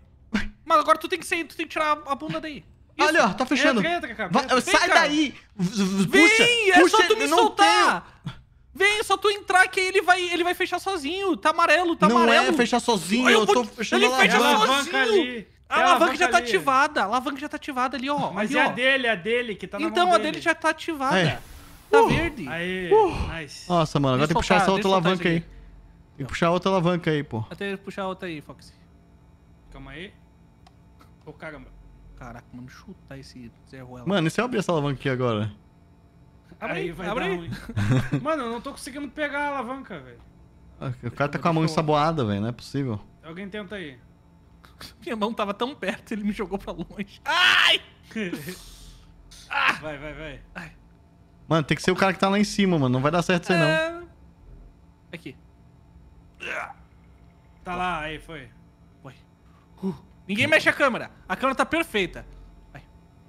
[SPEAKER 2] Mas agora tu tem que sair, tu tem que tirar a bunda daí. Olha, ó, tá fechando. Entra, entra, cara. Vai, Sai cara. daí! Puxa! Vem! É puxa, só tu me soltar! Vem, é só tu entrar que ele vai, ele vai fechar sozinho. Tá amarelo, tá não é amarelo. Não é fechar sozinho, eu, eu tô fechando Ele fecha sozinho. Ali. A alavanca, já tá ali. ativada. A alavanca já tá ativada ali, ó. Mas ali, é ó. a dele, é a dele que tá na Então, a dele. dele já tá ativada. É. Tá uh, verde. Aí, uh. nice. Nossa, mano, agora tem que puxar essa outra alavanca aí. Tem
[SPEAKER 1] que puxar outra alavanca aí, pô.
[SPEAKER 2] Até puxar outra aí, Foxy. Calma aí. Ô, oh, caramba. Caraca, mano, chutar esse Zé Ruela. Mano, e se eu abrir
[SPEAKER 1] essa alavanca aqui agora?
[SPEAKER 2] Abre aí, vai abre aí. mano, eu não tô conseguindo pegar a alavanca, velho.
[SPEAKER 1] Ah, o cara tá com a mão ensaboada, velho, não é possível.
[SPEAKER 2] Alguém tenta aí. Minha mão tava tão perto, ele me jogou pra longe. Ai! ah! Vai, vai, vai. Ai.
[SPEAKER 1] Mano, tem que ser o cara que tá lá em cima, mano. Não vai dar certo isso aí, é...
[SPEAKER 2] não. Aqui. Tá lá, aí foi. Foi. Uh. Ninguém mexe a câmera. A câmera tá perfeita. Vai.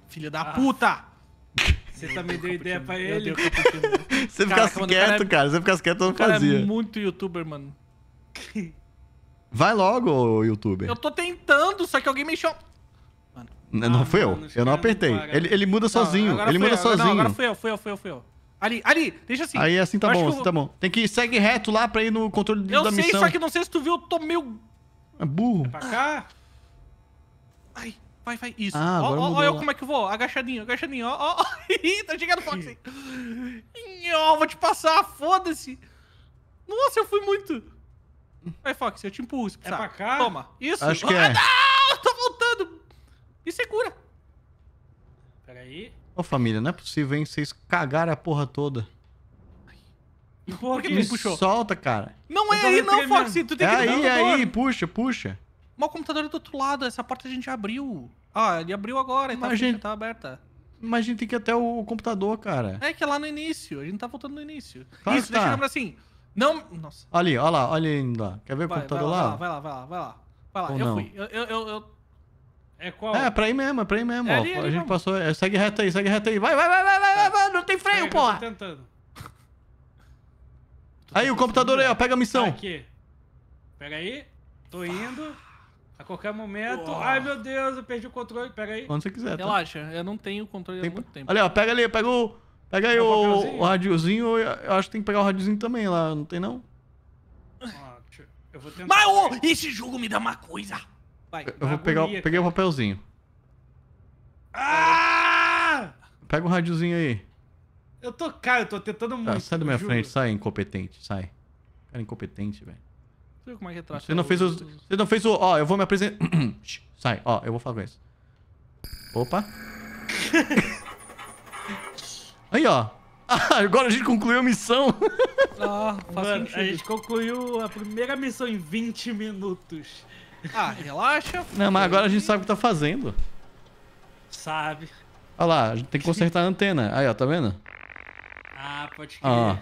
[SPEAKER 2] Filho da ah. puta! Você também deu ideia pra ele. Você ficasse quieto, cara. Você ficasse quieto, eu não é fazia. é muito youtuber, mano.
[SPEAKER 1] Vai logo, youtuber.
[SPEAKER 2] Eu tô tentando, só que alguém mexeu...
[SPEAKER 1] Mano. Não, não ah, eu. Eu não é apertei. Ele, ele muda não, sozinho. Ele muda eu, sozinho. Não, agora
[SPEAKER 2] foi eu, foi eu, foi eu, eu. Ali, ali, deixa assim. Aí é assim tá eu bom, assim eu... tá bom. Tem que ir, segue
[SPEAKER 1] reto lá pra ir no controle
[SPEAKER 2] eu da sei, missão. Eu sei, só que não sei se tu viu, eu tô meio... É burro. É pra cá? Ai, vai, vai. Isso. Ah, agora ó, ó, eu como é que eu vou. Agachadinho, agachadinho. Ó, ó. ó. tá chegando o Ó, vou te passar, foda-se. Nossa, eu fui muito. Vai, Foxy eu te impulso. É pra cá? Toma. Isso. Acho que ah, é. não! Tô voltando. Me segura. Peraí.
[SPEAKER 1] Ô, oh, família, não é possível, hein? Vocês cagaram a porra toda.
[SPEAKER 2] Por que me puxou? Solta,
[SPEAKER 1] cara. Não é aí, não, Foxy Tu tem é que aí, é aí, puxa, puxa.
[SPEAKER 2] Mas o computador é do outro lado, essa porta a gente abriu. Ah, ele abriu agora, então tá, a gente tá aberta.
[SPEAKER 1] Mas a gente tem que ir até o computador, cara.
[SPEAKER 2] É que é lá no início, a gente tá voltando no início. Claro Isso, tá. deixa eu assim. Não. Nossa.
[SPEAKER 1] Ali, olha lá, olha ainda. Quer ver vai, o computador vai lá, lá? Vai
[SPEAKER 2] lá, vai lá, vai lá. Vai lá, Ou eu não. fui. Eu, eu, eu, eu, É qual? É, pra ir mesmo,
[SPEAKER 1] é pra ir mesmo. É ali, ó. Ali, é a gente vamos. passou. É, segue reto aí, segue reto aí. Vai, vai, vai,
[SPEAKER 2] vai, vai, vai, vai. não tem freio, porra. Eu tô tentando.
[SPEAKER 1] Aí, o computador aí, ó, pega a missão.
[SPEAKER 2] Aqui. Pega aí. Tô indo. A qualquer momento. Uou. Ai, meu Deus, eu perdi o controle. Pega aí. Quando você quiser. Tá? Relaxa, eu não tenho controle Tem... há muito tempo. Olha, ó, pega
[SPEAKER 1] ali, pega o. Pega aí é o, o radiozinho, eu acho que tem que pegar o radiozinho também lá, não tem não?
[SPEAKER 2] Ah, eu vou tentar. Mas oh, esse jogo me dá uma coisa! Vai, eu vou pegar peguei o papelzinho. Ah!
[SPEAKER 1] Pega o radiozinho aí.
[SPEAKER 2] Eu tô, cara, eu tô tentando muito. Tá, sai da minha frente,
[SPEAKER 1] sai, incompetente, sai. Cara incompetente, velho.
[SPEAKER 2] Você viu como é que trata? Você não fez o,
[SPEAKER 1] Você não fez o... Ó, eu vou me apresentar... Sai, ó, eu vou falar com isso. Opa.
[SPEAKER 2] Aí, ó. Ah, agora a gente concluiu a missão. Ah, Mano, a gente concluiu a primeira missão em 20 minutos. Ah, relaxa. Não, mas
[SPEAKER 1] agora a gente sabe o que tá fazendo. Sabe. Olha lá, a gente tem que consertar a antena. Aí, ó, tá vendo?
[SPEAKER 2] Ah, pode crer. Ah,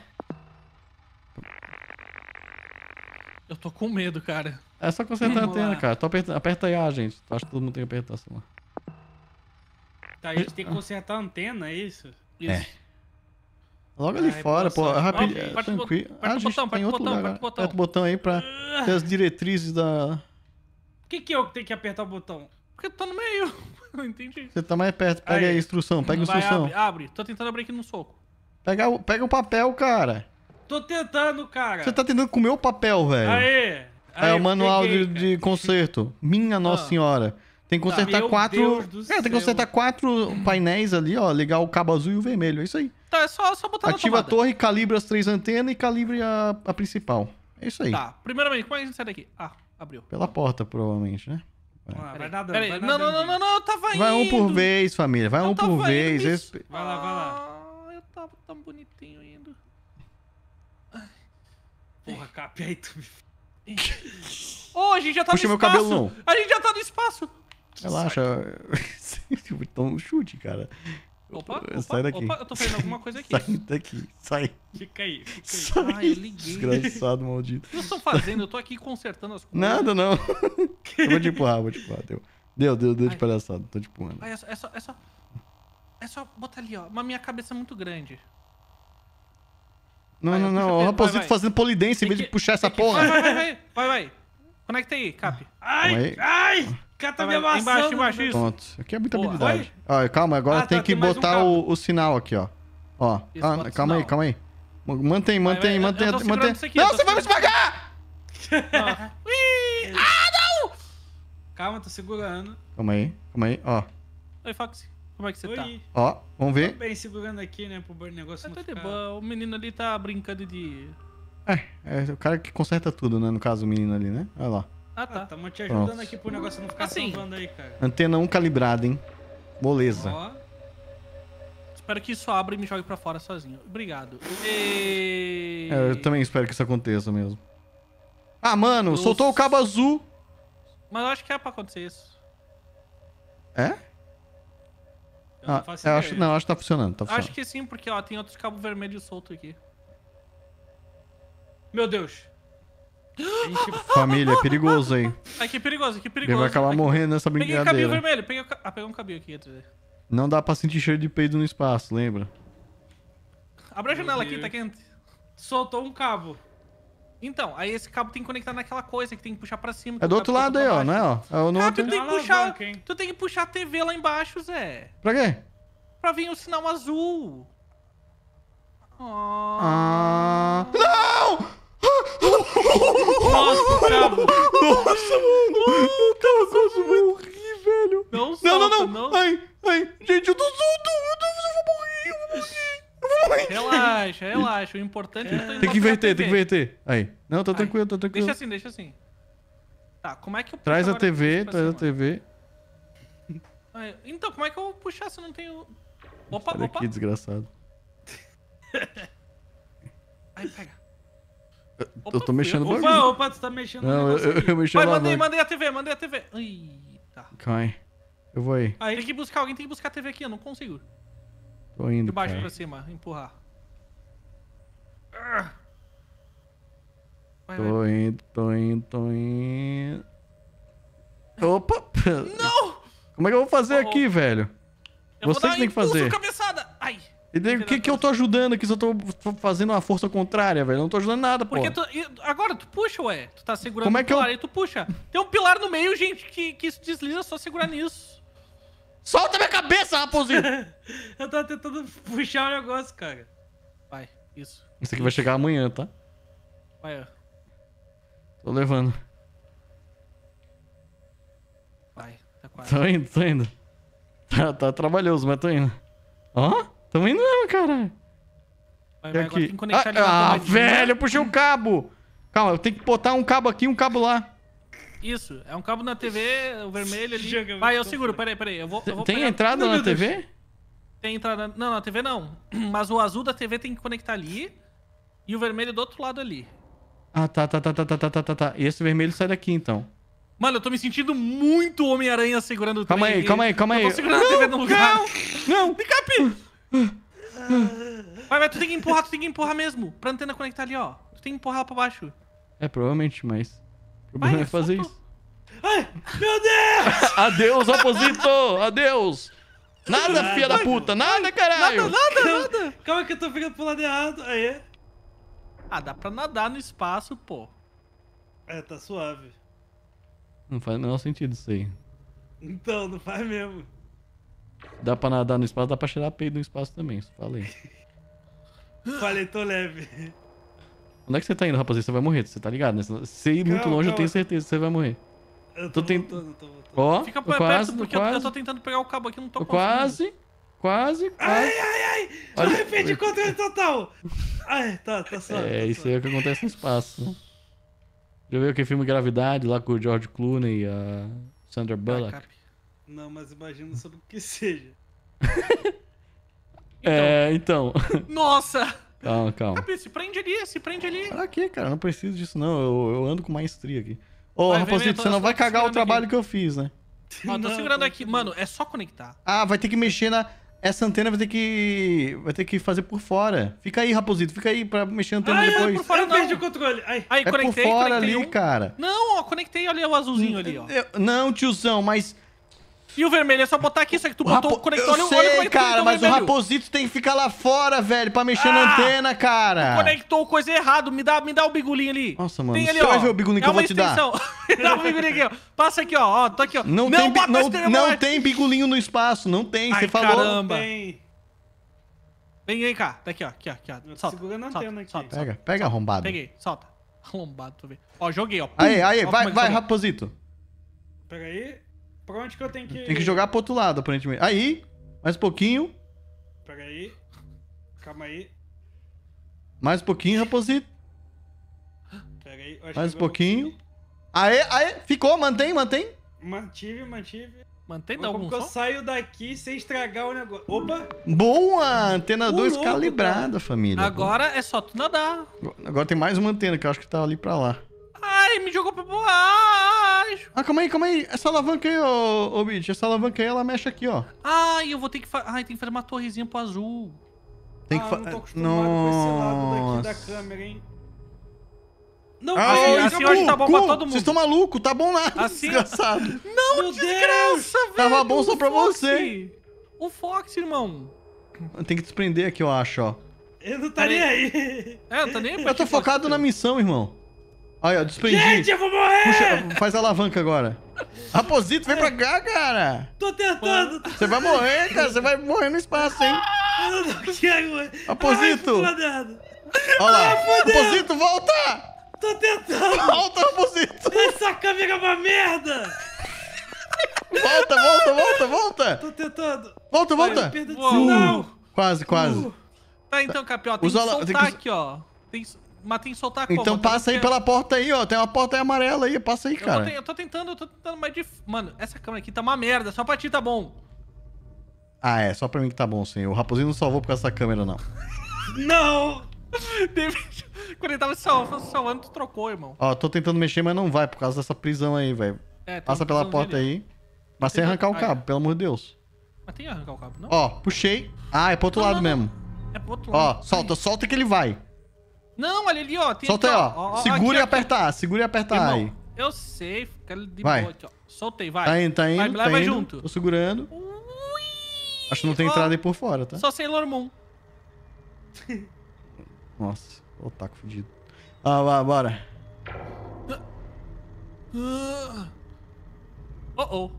[SPEAKER 2] Eu tô com medo, cara. É só consertar a antena, cara. Tô
[SPEAKER 1] aperta, aperta aí A, gente. Acho que todo mundo tem que apertar, assim lá.
[SPEAKER 2] Tá, a gente tem que consertar a antena, é isso?
[SPEAKER 3] É. Isso. É.
[SPEAKER 1] Logo ali fora, pô, rapidinho, tranquilo. Ah,
[SPEAKER 2] a gente botão, tem outro botão, lugar. Aperta
[SPEAKER 1] o botão. aí pra ter as diretrizes da... O
[SPEAKER 2] que que é eu tenho que apertar o botão? Porque tá no meio. Não entendi.
[SPEAKER 1] Você tá mais perto. Pega aí, aí a instrução, pega a instrução. Abre,
[SPEAKER 2] abre. Tô tentando abrir aqui no soco.
[SPEAKER 1] Pega, o- pega o papel, cara.
[SPEAKER 2] Tô tentando, cara. Você
[SPEAKER 1] tá tentando comer o papel, velho. Aê!
[SPEAKER 2] é o manual peguei,
[SPEAKER 1] de, de conserto. Minha Nossa ah. Senhora. Tem que tá, consertar tá, quatro. É, tem que consertar quatro painéis ali, ó. Ligar o cabo azul e o vermelho. É isso aí.
[SPEAKER 2] Tá, é só, só botar Ativa a torre,
[SPEAKER 1] calibre as três antenas e calibre a, a principal. É isso aí. Tá,
[SPEAKER 2] primeiramente, como é que a gente sai daqui? Ah, abriu.
[SPEAKER 1] Pela porta, provavelmente, né?
[SPEAKER 2] Ah, vai nadando, vai Não, não, não, não, eu tava indo. Vai um por vez,
[SPEAKER 1] família. Vai eu um por vez.
[SPEAKER 2] Vai lá, vai lá. Ah, eu tava tão bonitinho aí. Porra, Cap, aí tu me. Ô, oh, a gente já tá Puxa no espaço! Meu cabelão. A gente já tá no espaço!
[SPEAKER 1] Relaxa. então chute, cara. Opa, sai daqui. Opa, eu tô fazendo alguma coisa aqui. Sai daqui, sai.
[SPEAKER 2] Fica aí, fica aí. Sai. Ai, eu
[SPEAKER 3] liguei. Desgraçado,
[SPEAKER 1] maldito. O que eu tô fazendo? Eu tô aqui consertando
[SPEAKER 3] as coisas. Nada, não.
[SPEAKER 1] eu vou te empurrar, vou te empurrar. Deu, deu, deu, deu de palhaçada. Tô te empurrando.
[SPEAKER 2] Ai, é, só, é, só, é só... É só botar ali, ó. Mas minha cabeça é muito grande.
[SPEAKER 1] Não, vai, não, não. O Raposito tá fazendo polidência em é vez de puxar é essa porra. Vai, vai, vai.
[SPEAKER 2] Vai, vai. Conecta é aí, Cap. Ai, ai. Ah. Cata minha tá me Embaixo, embaixo, isso. Pronto.
[SPEAKER 1] Aqui é muita habilidade. Ó, calma, agora ah, tá, tem que botar o, sinal aqui, ó. Ó. Ah, calma aí, calma aí. Mantém, mantém, mantém. mantém.
[SPEAKER 3] não, você vai me esmagar!
[SPEAKER 2] Ah, não! Calma, tô segurando.
[SPEAKER 1] Calma aí, calma aí, ó.
[SPEAKER 2] Oi, Foxy. Como é que você tá? Oi.
[SPEAKER 1] tá? Ó, vamos ver. Tô
[SPEAKER 2] bem segurando aqui, né, pro negócio tá não ficar... de boa. O menino ali tá brincando de...
[SPEAKER 1] É, é o cara que conserta tudo, né? No caso, o menino ali, né? Olha lá.
[SPEAKER 2] Ah, tá. Ah, tamo te ajudando Pronto. aqui pro negócio não ficar assim. salvando aí, cara.
[SPEAKER 1] Antena 1 calibrada, hein? Moleza. Ó.
[SPEAKER 2] Espero que isso abra e me jogue pra fora sozinho. Obrigado. E... É, eu
[SPEAKER 1] também espero que isso aconteça mesmo.
[SPEAKER 2] Ah, mano, Nossa. soltou o cabo azul. Mas eu acho que é pra acontecer isso.
[SPEAKER 1] É?
[SPEAKER 3] Eu, ah, não eu acho, não, acho que tá funcionando, tá funcionando. Acho
[SPEAKER 2] que sim, porque ó, tem outros cabos vermelhos soltos aqui. Meu Deus. Gente... Família, é
[SPEAKER 1] perigoso aí. Aqui
[SPEAKER 2] é perigoso, aqui é perigoso. Ele vai acabar
[SPEAKER 1] aqui. morrendo nessa brincadeira. Peguei o cabinho
[SPEAKER 2] vermelho, peguei o... ah, peguei um cabinho aqui.
[SPEAKER 1] Não dá pra sentir cheiro de peido no espaço, lembra?
[SPEAKER 2] Abre a janela aqui, tá quente. Soltou um cabo. Então, aí esse cabo tem que conectar naquela coisa que tem que puxar pra cima. É do outro lado aí, ó, não
[SPEAKER 1] é? Né, ó. É no Cara, tu tem, que ah,
[SPEAKER 2] puxar, tu tem que puxar a TV lá embaixo, Zé. Pra quê? Pra vir o sinal azul. Oh.
[SPEAKER 3] Ah. Não! Nossa, cabo! Nossa, mano! Tá, o cabo quase morri, velho! Não, solta, não, não, não! Ai, ai! Gente, eu tô solto! Eu, tô, eu vou morrer, eu vou morrer! Relaxa, relaxa.
[SPEAKER 2] O importante é Tem que inverter,
[SPEAKER 1] tem que inverter. Aí. Não, tô tranquilo, tô tranquilo. Deixa
[SPEAKER 2] assim, deixa assim. Tá, como é que eu puxo Traz a TV, traz a TV. Então, como é que eu vou puxar se eu não tenho. Opa, Olha opa.
[SPEAKER 1] Que desgraçado. Aí, pega. Eu- Eu tô mexendo o bagulho. Opa, opa, tu tá mexendo no Não, eu, negócio eu, aqui. eu mexi mandei,
[SPEAKER 2] mandei a TV, mandei a TV. Eita.
[SPEAKER 1] Cai. Eu vou aí.
[SPEAKER 2] Aí ah, tem que buscar, alguém tem que buscar a TV aqui, eu não consigo.
[SPEAKER 1] Tô indo. De baixo cara. pra
[SPEAKER 2] cima, empurrar.
[SPEAKER 3] Vai, tô
[SPEAKER 1] vai. indo, tô indo, tô indo. Opa! Não! Como é que eu vou fazer oh, aqui, velho? Eu Você que tem que fazer. Cabeçada. Ai. E daí, o que, que eu tô ajudando aqui se eu tô fazendo uma força contrária, velho? Eu não tô ajudando nada, pô. Porque tu,
[SPEAKER 2] agora tu puxa, ué. Tu tá segurando Como é que o pilar eu... e tu puxa. Tem um pilar no meio, gente, que, que desliza, só segurar nisso. Solta minha cabeça, raposinho! eu tava tentando puxar o negócio, cara. Vai, isso.
[SPEAKER 1] Isso aqui vai chegar amanhã, tá? ó. Tô levando. Vai, tá quase. Tô indo, tô indo. Tá, tá trabalhoso, mas tô indo. Ó, tamo indo mesmo, caralho. Vai, vai, aqui. Ah, ah velho, eu puxei o um cabo! Calma, eu tenho que botar um cabo aqui e um cabo lá.
[SPEAKER 2] Isso, é um cabo na TV, o vermelho ali. Vai, eu seguro, peraí, peraí. Eu vou, eu vou tem pegar... entrada na TV? Tem entrada. Não, na TV não. Mas o azul da TV tem que conectar ali e o vermelho do outro lado ali.
[SPEAKER 1] Ah, tá, tá, tá, tá, tá, tá, tá, tá. E esse vermelho sai daqui então.
[SPEAKER 2] Mano, eu tô me sentindo muito Homem-Aranha segurando o Calma aí, calma aí, calma aí. Eu tô segurando não, a TV no lugar. Não, não. Picape! Vai, vai, tu tem que empurrar, tu tem que empurrar mesmo. Pra antena conectar ali, ó. Tu tem que empurrar pra baixo.
[SPEAKER 1] É, provavelmente, mas... O Bruno fazer isso.
[SPEAKER 2] Ai, meu Deus!
[SPEAKER 1] Adeus, oposito! Adeus!
[SPEAKER 2] Nada, filha da puta! Nada, caralho! Nada, nada, nada! Calma que eu tô ficando pro lado errado. Aí. Ah, dá pra nadar no espaço, pô. É, tá suave.
[SPEAKER 1] Não faz o menor sentido isso aí.
[SPEAKER 3] Então, não faz mesmo.
[SPEAKER 1] Dá pra nadar no espaço, dá pra tirar peido no espaço também, isso falei.
[SPEAKER 3] falei,
[SPEAKER 2] tô leve.
[SPEAKER 1] Onde é que você tá indo, rapaziada? Você vai morrer, você tá ligado, né? Se ir muito calma, longe, calma. eu tenho certeza que você vai morrer.
[SPEAKER 2] Eu tô, tô tentando.
[SPEAKER 1] Ó, Fica perto, quase, porque quase. eu tô
[SPEAKER 2] tentando pegar o cabo aqui, não tô conseguindo. Quase,
[SPEAKER 1] quase, quase. Ai, ai, ai! De repente, o
[SPEAKER 2] controle total! Ai, tá, tá só. É, tá isso
[SPEAKER 1] aí é o que acontece no espaço. Já viu aquele filme Gravidade lá com o George Clooney e a Sandra Bullock?
[SPEAKER 2] Não, mas imagino sobre o que seja. então.
[SPEAKER 1] É, então. então. Nossa! Calma, calma.
[SPEAKER 2] se prende ali, se prende ali. Pra quê, cara?
[SPEAKER 1] Não preciso disso, não. Eu, eu ando com maestria aqui. Ô, oh, Raposito, você não vai cagar o trabalho aqui. que eu fiz, né?
[SPEAKER 2] Ó, tô segurando aqui. Mano, é só conectar.
[SPEAKER 1] Ah, vai ter que mexer na... Essa antena vai ter que... Vai ter que fazer por fora. Fica aí, Raposito. Fica aí pra mexer na antena depois. É por fora, eu perdi
[SPEAKER 2] o controle. Aí, é conectei, por fora ali, um. cara. Não, ó, conectei. Olha o azulzinho ali, ó. Eu, não, tiozão, mas... E o vermelho é só botar aqui, só que tu o botou rapo... o
[SPEAKER 3] conector eu sei, cara, mas o
[SPEAKER 1] raposito tem que ficar lá fora, velho, pra mexer ah, na antena, cara. Conectou
[SPEAKER 2] coisa errado, me dá, me dá o bigulinho ali. Nossa, mano,
[SPEAKER 1] tem ali, você ó, vai ver o bigulinho é que eu vou extensão.
[SPEAKER 2] te dar. dá o bigulinho aqui, ó. Passa aqui, ó, ó, tô aqui, ó. Não, não tem, não, não tem bigulinho no espaço,
[SPEAKER 1] não tem, Ai, você falou. caramba.
[SPEAKER 2] Tem. Vem, vem cá, tá aqui, ó, aqui, ó, aqui, ó. Solta, Segura na solta, antena aqui. Solta, pega,
[SPEAKER 1] solta, pega arrombado.
[SPEAKER 2] Peguei, solta. Arrombado, tu vê. Ó, joguei, ó.
[SPEAKER 1] Aí, aí, vai, é vai, raposito.
[SPEAKER 2] Pega aí. Pra onde que eu tenho que. Tem que jogar
[SPEAKER 1] pro outro lado, aparentemente. Aí, mais um pouquinho.
[SPEAKER 2] Pera aí. Calma aí.
[SPEAKER 1] Mais um pouquinho, raposito.
[SPEAKER 2] Pera aí. Mais um pouquinho. Aê, aê.
[SPEAKER 1] Ficou, mantém, mantém.
[SPEAKER 2] Mantive, mantive. Mantém dá Como eu saio daqui sem estragar o negócio? Opa!
[SPEAKER 1] Boa! Antena 2 calibrada, família.
[SPEAKER 2] Agora é só tu nadar.
[SPEAKER 1] Agora tem mais uma antena que eu acho que tá ali pra lá.
[SPEAKER 2] Ai, me jogou pra baixo.
[SPEAKER 1] Ah, calma aí, calma aí. Essa alavanca aí, ô, ô bicho, essa alavanca aí, ela mexe aqui, ó.
[SPEAKER 2] Ai, eu vou ter que... Fa... Ai, tem que fazer uma torrezinha pro azul. Tem que ah, fazer... não tô acostumado Nossa. com esse lado daqui da câmera, hein. Não, ah, assim, assim hoje tá bom cu, pra todo mundo. Vocês estão
[SPEAKER 1] malucos, tá bom nada, assim... desgraçado. Não, Meu desgraça, Deus. velho. Tava bom só pra Fox. você.
[SPEAKER 2] O Fox, irmão. Tem que
[SPEAKER 1] desprender aqui, eu acho, ó.
[SPEAKER 2] Eu não tá nem aí. É, não tá nem aí. Eu tô
[SPEAKER 1] focado na missão, irmão. Aí, ó, desprendi. Gente, eu vou morrer! Puxa, faz a alavanca agora. Raposito, vem pra é. cá, cara! Tô tentando! Você vai morrer, cara! Você vai morrer no espaço, hein? Eu não quero Raposito! Olha
[SPEAKER 3] lá! Ah, Raposito,
[SPEAKER 1] volta! Tô tentando! Volta, Raposito! Essa
[SPEAKER 2] câmera é uma merda!
[SPEAKER 1] Volta, volta, volta, volta!
[SPEAKER 2] Tô tentando! Volta, volta! Ai, de... Uh. Não!
[SPEAKER 1] Quase, quase.
[SPEAKER 2] Uh. Tá, então, Capiota, tem que soltar aqui, ó. Tem mas tem que soltar como? Então passa aí que... pela
[SPEAKER 1] porta aí, ó. Tem uma porta aí amarela aí. Passa aí,
[SPEAKER 2] eu cara. Te... Eu tô tentando, eu tô tentando, mas... de... Mano, essa câmera aqui tá uma merda. Só pra ti tá bom.
[SPEAKER 1] Ah, é. Só pra mim que tá bom, sim. O raposinho não salvou por causa dessa câmera, não.
[SPEAKER 2] não! Quando ele tava se salvando, salvando, tu trocou, irmão.
[SPEAKER 1] Ó, tô tentando mexer, mas não vai por causa dessa prisão aí, velho. É, passa pela porta dele. aí.
[SPEAKER 2] Mas sem arrancar o ah, é. cabo,
[SPEAKER 1] pelo amor de Deus.
[SPEAKER 2] Mas tem arrancar o cabo, não? Ó,
[SPEAKER 1] puxei. Ah, é pro outro não, lado não, não. mesmo. É pro outro lado. Ó, solta, solta que ele vai.
[SPEAKER 2] Não, olha ali, ó. Tem Solta aqui, aí, ó. ó. Segura e aperta
[SPEAKER 1] A. Segura e aperta A aí.
[SPEAKER 2] Eu sei, fica de vai. boa aqui, ó. Soltei, vai. Tá indo, tá indo. Vai, me leva tá indo. junto.
[SPEAKER 1] Tô segurando. Ui. Acho que não tem ó. entrada aí por fora, tá? Só
[SPEAKER 2] sem Lormon.
[SPEAKER 1] Nossa, o taco fudido. Ah, vai, bora. Oh, oh.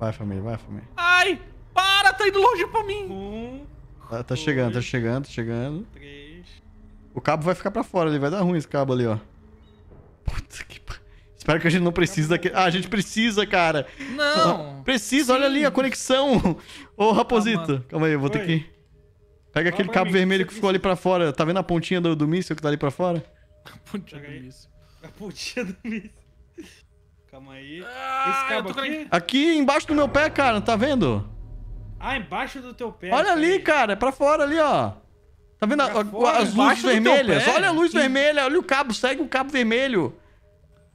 [SPEAKER 1] Vai, família, vai, família.
[SPEAKER 2] Ai, para, tá indo longe pra mim. Um,
[SPEAKER 1] tá, tá, tá dois, chegando, tá chegando, tá chegando. Três. O cabo vai ficar pra fora ali, vai dar ruim esse cabo ali, ó. Puta que Espero que a gente não precise daquele. Ah, a gente precisa, cara.
[SPEAKER 2] Não!
[SPEAKER 1] Precisa, Sim. olha ali a conexão. Ô, Raposito. Calma aí, eu vou Oi. ter que. Pega Calma aquele cabo mim, vermelho que, que ficou ali pra fora. Tá vendo a pontinha do, do míssil que tá ali pra fora?
[SPEAKER 2] A pontinha do míssil. A pontinha do míssil. Calma aí. Ah, Esse cabo aqui?
[SPEAKER 1] Aqui embaixo do meu pé, cara, não tá vendo?
[SPEAKER 2] Ah, embaixo do teu pé. Olha cara. ali,
[SPEAKER 1] cara, é pra fora ali, ó. Tá vendo a, a, as luzes vermelhas? Olha a luz Sim. vermelha, olha o cabo, segue o cabo vermelho.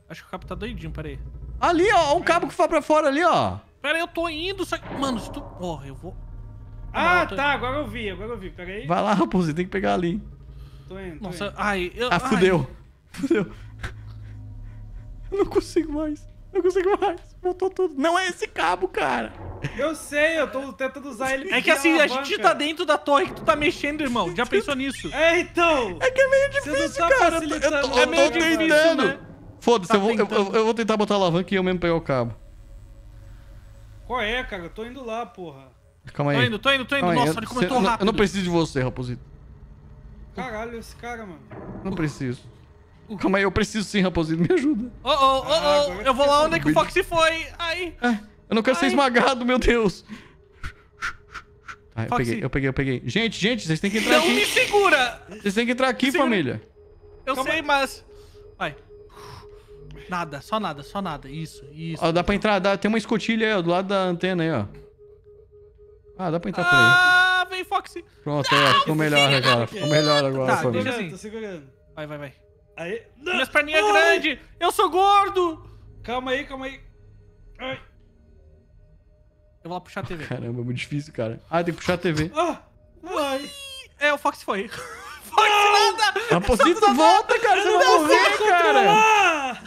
[SPEAKER 2] Acho que o cabo tá doidinho, peraí.
[SPEAKER 1] Ali, ó, um cabo que foi pra fora ali, ó.
[SPEAKER 2] Peraí, eu tô indo, só que... Mano, se tu... Porra, eu vou... Ah, tá, indo. agora eu vi, agora eu vi, pera aí. Vai lá,
[SPEAKER 1] raposinho, tem que pegar ali.
[SPEAKER 2] Tô indo, tô Nossa, indo. ai, eu... Ah, fudeu. Ai. Fudeu. Eu não consigo mais, não consigo mais. Botou tudo. Não é esse cabo, cara. Eu sei, eu tô tentando usar ele. É que assim, a gente tá dentro da torre que tu tá mexendo, irmão. Já pensou nisso? É, então. É que é meio difícil, tá cara. Eu tô, eu tô, eu tô tentando. Né? Foda-se, tá eu, eu,
[SPEAKER 1] eu, vou tentar botar a alavanca e eu mesmo pegar o cabo.
[SPEAKER 2] Qual é, cara? Eu tô indo lá, porra. Calma aí. Tô indo, tô indo, tô indo. Calma Nossa, aí. olha como eu tô rápido. Eu não preciso
[SPEAKER 1] de você, raposito.
[SPEAKER 2] Caralho, esse cara, mano.
[SPEAKER 1] Não preciso. Uh, calma aí, eu preciso sim, raposito, me ajuda.
[SPEAKER 2] Oh, oh, oh, oh, eu vou lá é onde é que o Foxy foi. Ai. É, eu não quero Ai. ser esmagado,
[SPEAKER 1] meu Deus. Ai, ah, eu peguei, eu peguei, eu peguei. Gente, gente, vocês têm que entrar não aqui. Não me
[SPEAKER 2] segura!
[SPEAKER 1] Vocês têm que entrar aqui, família.
[SPEAKER 2] Eu Calma. sei, mas... Vai. Nada, só nada, só nada. Isso, isso. Ó, dá pra entrar,
[SPEAKER 1] dá, tem uma escotilha aí, ó, do lado da antena aí, ó. Ah, dá pra entrar ah, por aí. Ah, vem, Foxy. Pronto, ah, é, ficou melhor agora. Ficou melhor agora. Tá, família.
[SPEAKER 2] deixa tá, assim. Tô tá segurando. Vai, vai, vai. Aí. Não. Minhas perninhas é Ai. grande! Eu sou gordo! Calma aí, calma aí. Ai. Eu vou lá puxar a TV. Caramba,
[SPEAKER 1] é muito difícil, cara. Ah, tem que puxar a TV.
[SPEAKER 2] Ah. Ai. É, o Fox foi. Fox
[SPEAKER 3] nada! Aposito, é não, volta, cara! Você vai morrer, cara!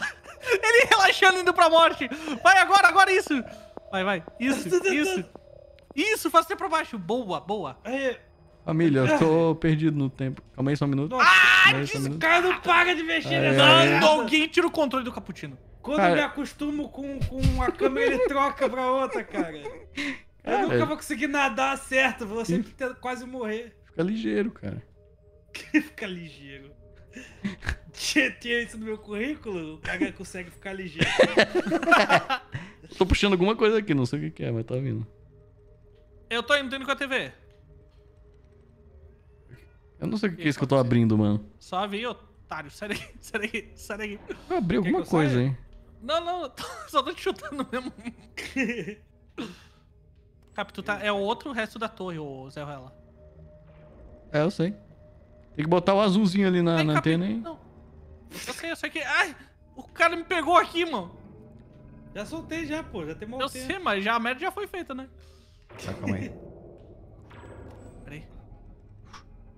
[SPEAKER 2] Ele relaxando indo pra morte! Vai agora, agora isso! Vai, vai. Isso, isso. Isso, faz você pra baixo. Boa, boa. Aí.
[SPEAKER 1] Família, eu tô perdido no tempo. Calma aí só um minuto. Ah, esse
[SPEAKER 2] cara não paga de mexer é. nessa. Não, alguém tira o controle do Caputino. Quando cara... eu me acostumo com, com uma câmera, ele troca pra outra, cara. Eu nunca é. vou conseguir nadar certo, vou sempre quase morrer. Fica ligeiro, cara. fica ligeiro. Tinha isso no meu currículo, o cara consegue ficar ligeiro.
[SPEAKER 1] tô puxando alguma coisa aqui, não sei o que, que é, mas tá vindo.
[SPEAKER 2] Eu tô indo com a TV.
[SPEAKER 1] Eu não sei o que, que é isso que eu tô abrindo, mano.
[SPEAKER 2] Só abri, otário. Sai daqui, sai daqui, sai daqui. Eu
[SPEAKER 1] abri alguma coisa, hein?
[SPEAKER 2] Não, não, só tô te chutando mesmo. Cap, tu tá... É o outro resto da torre, o Zé Ruela.
[SPEAKER 1] É, eu sei. Tem que botar o azulzinho ali na, Ai, na antena, hein?
[SPEAKER 2] Não. Eu sei, eu sei que... Ai, o cara me pegou aqui, mano. Já soltei já, pô. Já tem uma Eu sei, mas já, a merda já foi feita, né?
[SPEAKER 1] Tá, calma aí.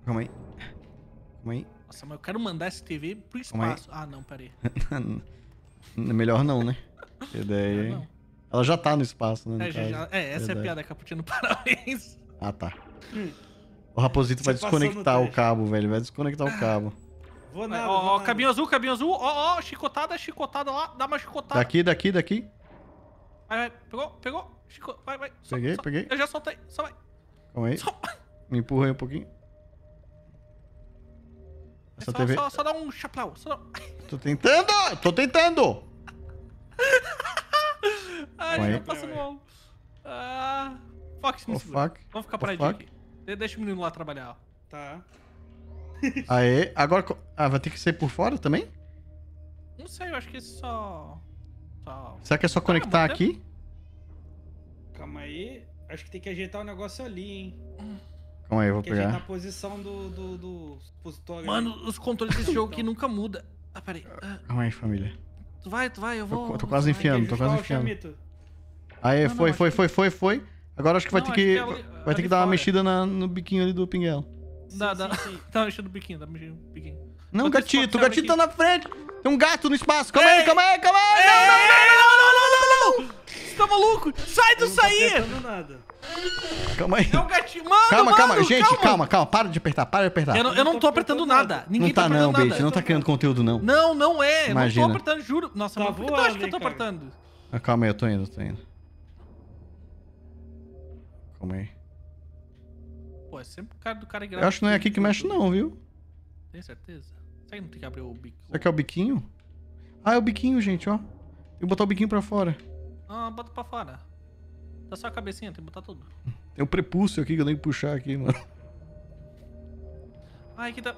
[SPEAKER 1] Calma aí. Calma aí.
[SPEAKER 2] Nossa, mas eu quero mandar essa TV pro espaço. Ah, não, aí.
[SPEAKER 1] Melhor não, né? Que ideia, hein? Ela já tá no espaço, né? No é, já, é, essa Verdade. é a piada
[SPEAKER 2] caputino parabéns. Ah, tá. Hum.
[SPEAKER 1] O Raposito vai desconectar o cabo, velho. Vai desconectar o ah. cabo.
[SPEAKER 2] Vou nada, ó, ó, cabinho azul, cabinho azul. Ó, ó, chicotada, chicotada lá. Dá uma chicotada.
[SPEAKER 1] Daqui, daqui, daqui.
[SPEAKER 2] Vai, vai. Pegou, pegou. Chico... Vai, vai. peguei, peguei. Eu já soltei. Só vai.
[SPEAKER 1] Calma aí. Me empurra aí um pouquinho. É Essa só, TV... só,
[SPEAKER 2] só dá um chapéu. Só...
[SPEAKER 1] Tô tentando! Tô tentando!
[SPEAKER 2] Ai, já passa mal. Ah, Fox, me oh, fuck. Vamos ficar paradinho oh, aqui. Deixa o menino lá trabalhar. Tá.
[SPEAKER 1] Aê, agora... Ah, vai ter que ser por fora também?
[SPEAKER 2] Não sei, eu acho que é só... só... Será que é só ah, conectar aqui? Calma aí. Acho que tem que ajeitar o negócio ali, hein. Hum. Calma aí, eu vou Porque pegar. A, tá posição do, do, do supositório. Mano, os controles desse jogo que então. nunca muda. Ah, peraí. Ah.
[SPEAKER 1] Calma aí, família.
[SPEAKER 2] Tu vai, tu vai, eu vou. Eu tô quase enfiando, tô quase é enfiando.
[SPEAKER 1] Aí, foi, foi, foi, foi, foi. Agora acho que vai ter que. É vai ter que dar uma mexida no biquinho ali do pinguelo.
[SPEAKER 2] Dá, dá. Tá mexendo o biquinho, dá mexendo o biquinho.
[SPEAKER 1] Não, gatito, o gatito tá na frente. Tem um gato no espaço. Calma aí, calma aí,
[SPEAKER 2] calma aí. Não,
[SPEAKER 3] não, não, não, não, não, não
[SPEAKER 2] tá maluco? Sai do sair! Não tá nada. Calma aí. É gatinho. Mano, calma, mano, calma, gente, calma. calma,
[SPEAKER 1] calma. Para de apertar, para de apertar. Eu não, eu não
[SPEAKER 2] tô apertando nada. Ninguém não tá, tá apertando não, nada. Beijo, não tá criando
[SPEAKER 1] conteúdo, não. Não, não é. Imagina. não tô
[SPEAKER 2] apertando, juro. Nossa, tá mano, por que tu acha que eu tô cara. apertando?
[SPEAKER 1] Ah, calma aí, eu tô indo, eu tô indo. Calma aí.
[SPEAKER 2] Pô, é sempre o cara do cara grave. Eu acho que não é aqui que mexe, não, viu? Tem certeza? Será que não tem que abrir o biquinho?
[SPEAKER 1] Será que é o biquinho? Ah, é o biquinho, gente, ó. Tem que botar o biquinho pra fora.
[SPEAKER 2] Ah, bota pra fora. Tá só a cabecinha, tem que botar tudo.
[SPEAKER 1] Tem um prepúcio aqui que eu tenho que puxar aqui, mano.
[SPEAKER 2] Ai, que da...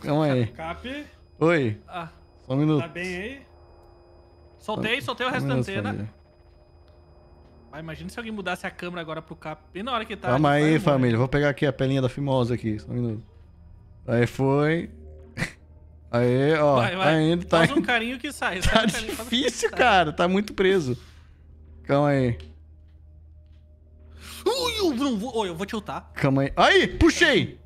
[SPEAKER 2] Calma aí. Cap. Oi. Ah. Só um minuto. Tá bem aí? Soltei, soltei o resto da antena. Ah, imagina se alguém mudasse a câmera agora pro cap. E na hora que tá. Calma aí, família. Vou
[SPEAKER 1] pegar aqui a pelinha da Fimosa aqui, só um minuto. Aí foi. Aí, ó. Vai, vai. Tá indo, tá faz indo. Tá um
[SPEAKER 2] carinho que sai. Tá difícil,
[SPEAKER 1] cara. Tá muito preso. Calma aí. Ui, eu
[SPEAKER 2] não vou. eu vou te ultar. Calma aí. Aí, puxei!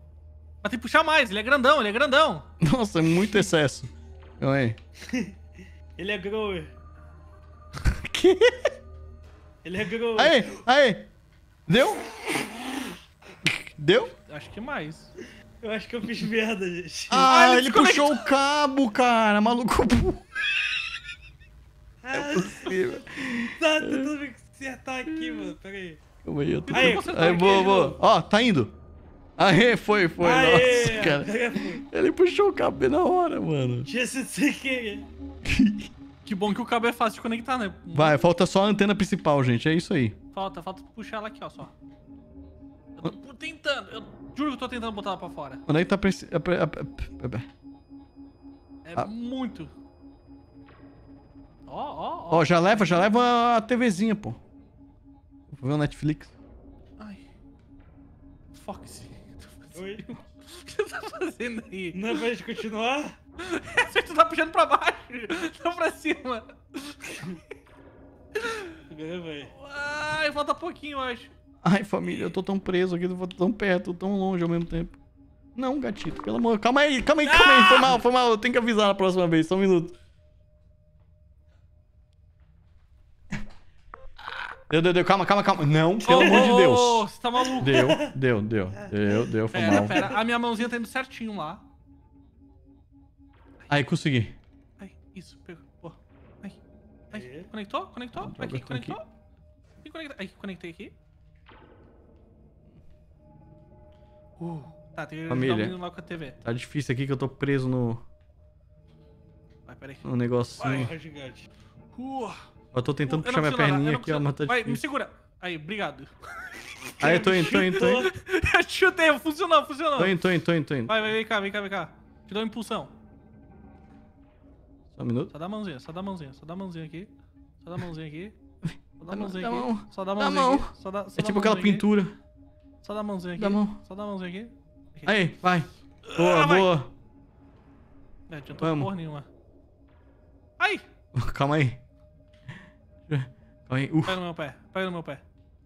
[SPEAKER 2] Mas tem que puxar mais, ele é grandão, ele é grandão. Nossa, é muito excesso. Calma aí. ele é grower. que? Ele é grower. Aí, aí. Deu? Deu? Acho que mais. Eu acho que eu fiz merda, gente. Ah, ah ele, ele puxou
[SPEAKER 1] o cabo, cara. Maluco
[SPEAKER 3] é possível. Exato, tá, tá tá eu tô que acertar aqui, mano. Pera aí.
[SPEAKER 2] Calma aí, eu tô. Aí,
[SPEAKER 3] aí boa, boa.
[SPEAKER 1] Ó, tá indo. Aê, foi, foi. Aê, Nossa, cara. Ele puxou o cabo na hora, mano.
[SPEAKER 2] Tinha sido sem querer. Que bom que o cabo é fácil de conectar, né? Vai, falta
[SPEAKER 1] só a antena principal, gente. É isso aí.
[SPEAKER 2] Falta, falta puxar ela aqui, ó, só. Eu tô tentando. Eu juro que eu tô tentando botar ela pra fora.
[SPEAKER 1] Onde tá a... É a... muito
[SPEAKER 2] ó, ó. Ó,
[SPEAKER 1] já leva, já leva a TVzinha, pô. Vou ver o Netflix.
[SPEAKER 2] Ai. Foxy. Oi. O que você tá fazendo aí? Não é pra gente continuar? Você tá puxando pra baixo, não pra cima. Ganhei, Ai, falta pouquinho, eu acho.
[SPEAKER 1] Ai, família, eu tô tão preso aqui, tô tão perto, tão longe ao mesmo tempo. Não, gatito, pelo amor. Calma aí, calma aí, calma aí. Ah! Foi mal, foi mal. Eu tenho que avisar na próxima vez, só um minuto. Deu, deu, deu. Calma, calma, calma. Não, pelo oh, amor de Deus. Ô,
[SPEAKER 2] você tá maluco. Deu, deu, deu. Deu, deu, foi pera, mal. Pera. A minha mãozinha tá indo certinho lá.
[SPEAKER 1] Aí, consegui.
[SPEAKER 2] Ai, isso, pegou. Boa. Ai, ai. Conectou, conectou. aqui, conectou. Aqui. conecta... Aí, conectei aqui. Uh, tá, tem que Família, lá com a TV.
[SPEAKER 1] Tá difícil aqui que eu tô preso no...
[SPEAKER 2] Vai, peraí. No negocinho. Vai, gigante. Uh... Eu tô tentando puxar minha perninha aqui, ó, mas tá Vai, me segura. Aí, obrigado. Aí, tô indo, tô indo, tô indo. Eu chutei, funcionou, funcionou. Tô indo, tô indo, tô indo, tô indo. Vai, vai, vem cá, vem cá, vem cá. Te dou uma impulsão. Só um minuto. Só dá a mãozinha, só dá a mãozinha, só dá a mãozinha aqui. Só dá a mãozinha aqui. Só dá a mãozinha aqui. Mão. Só dá a mãozinha aqui. Mão. Só dá, só é tipo aquela pintura. Só dá a mãozinha aqui. Dá mão. Só dá a mãozinha aqui. aqui.
[SPEAKER 3] Aí, vai. Boa, ah, boa.
[SPEAKER 2] Vai. É, adiantou porra nenhuma.
[SPEAKER 1] Aí. Calma aí. Corre aí. Uh. Pega no meu
[SPEAKER 2] pé. Pega no meu pé.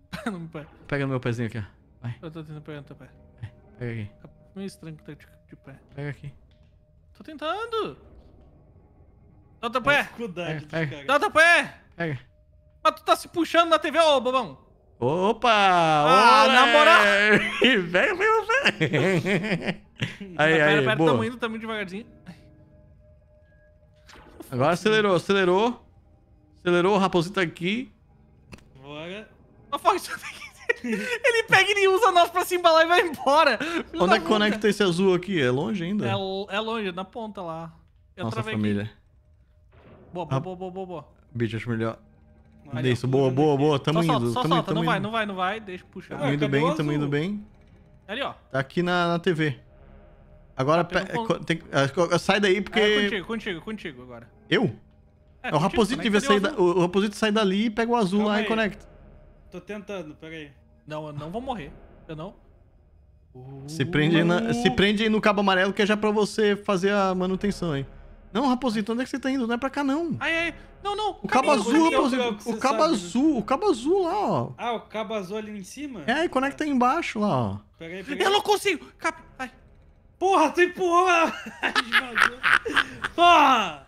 [SPEAKER 2] Pega no meu pé. Pega no meu pezinho aqui, ó. Vai. Eu tô tentando pegar no teu pé. Vai. Pega aqui. Tá meio estranho que tá de, de pé. Pega aqui. Tô tentando. Dá o teu pé. Dificuldade pega, Dá o teu pé. Pega. Mas tu tá se puxando na TV, ô bobão.
[SPEAKER 1] Opa! Ah, ô, na
[SPEAKER 3] moral! Vem, vem, vem!
[SPEAKER 2] Aí, aí, aí,
[SPEAKER 1] pera, pera, boa. Tamo indo,
[SPEAKER 2] tamo devagarzinho.
[SPEAKER 1] Agora acelerou, acelerou. Acelerou, o raposito aqui.
[SPEAKER 2] Bora. Oh, fuck, isso Ele pega e usa nós pra se embalar e vai embora. Onde é que conecta
[SPEAKER 1] esse azul aqui? É longe ainda? É,
[SPEAKER 2] é longe, na ponta lá. Eu Nossa, família. Aqui. Boa, boa, boa, boa, boa.
[SPEAKER 1] Bicho, acho melhor. Isso, boa, boa, boa. Tamo só indo. só tamo, solta, tamo não vai, não
[SPEAKER 2] vai, não vai. Deixa puxar. Tamo indo ah, bem, tamo indo bem. Ali, ó.
[SPEAKER 1] Tá aqui na, na TV. Agora, tá ah, tem, sai daí porque... É, contigo,
[SPEAKER 2] contigo, contigo agora. Eu? É, o Raposito é devia sair. Da,
[SPEAKER 1] o, Raposito sai dali e pega o azul Calma lá aí. e conecta.
[SPEAKER 2] Tô tentando, pega aí. Não, eu não vou morrer. Eu não.
[SPEAKER 1] Se prende, na, se prende aí no cabo amarelo que é já pra você fazer a manutenção, aí. Não, Raposito, onde é que você tá indo? Não é pra cá, não. Ai, ai.
[SPEAKER 2] Não, não. O cabo
[SPEAKER 1] azul, Raposito. É o cabo azul, o cabo azul lá, ó.
[SPEAKER 2] Ah, o cabo azul ali em cima? É, e conecta
[SPEAKER 1] aí embaixo lá, ó. Eu não consigo. Cap... Ai. Porra, tu empurrou. Porra.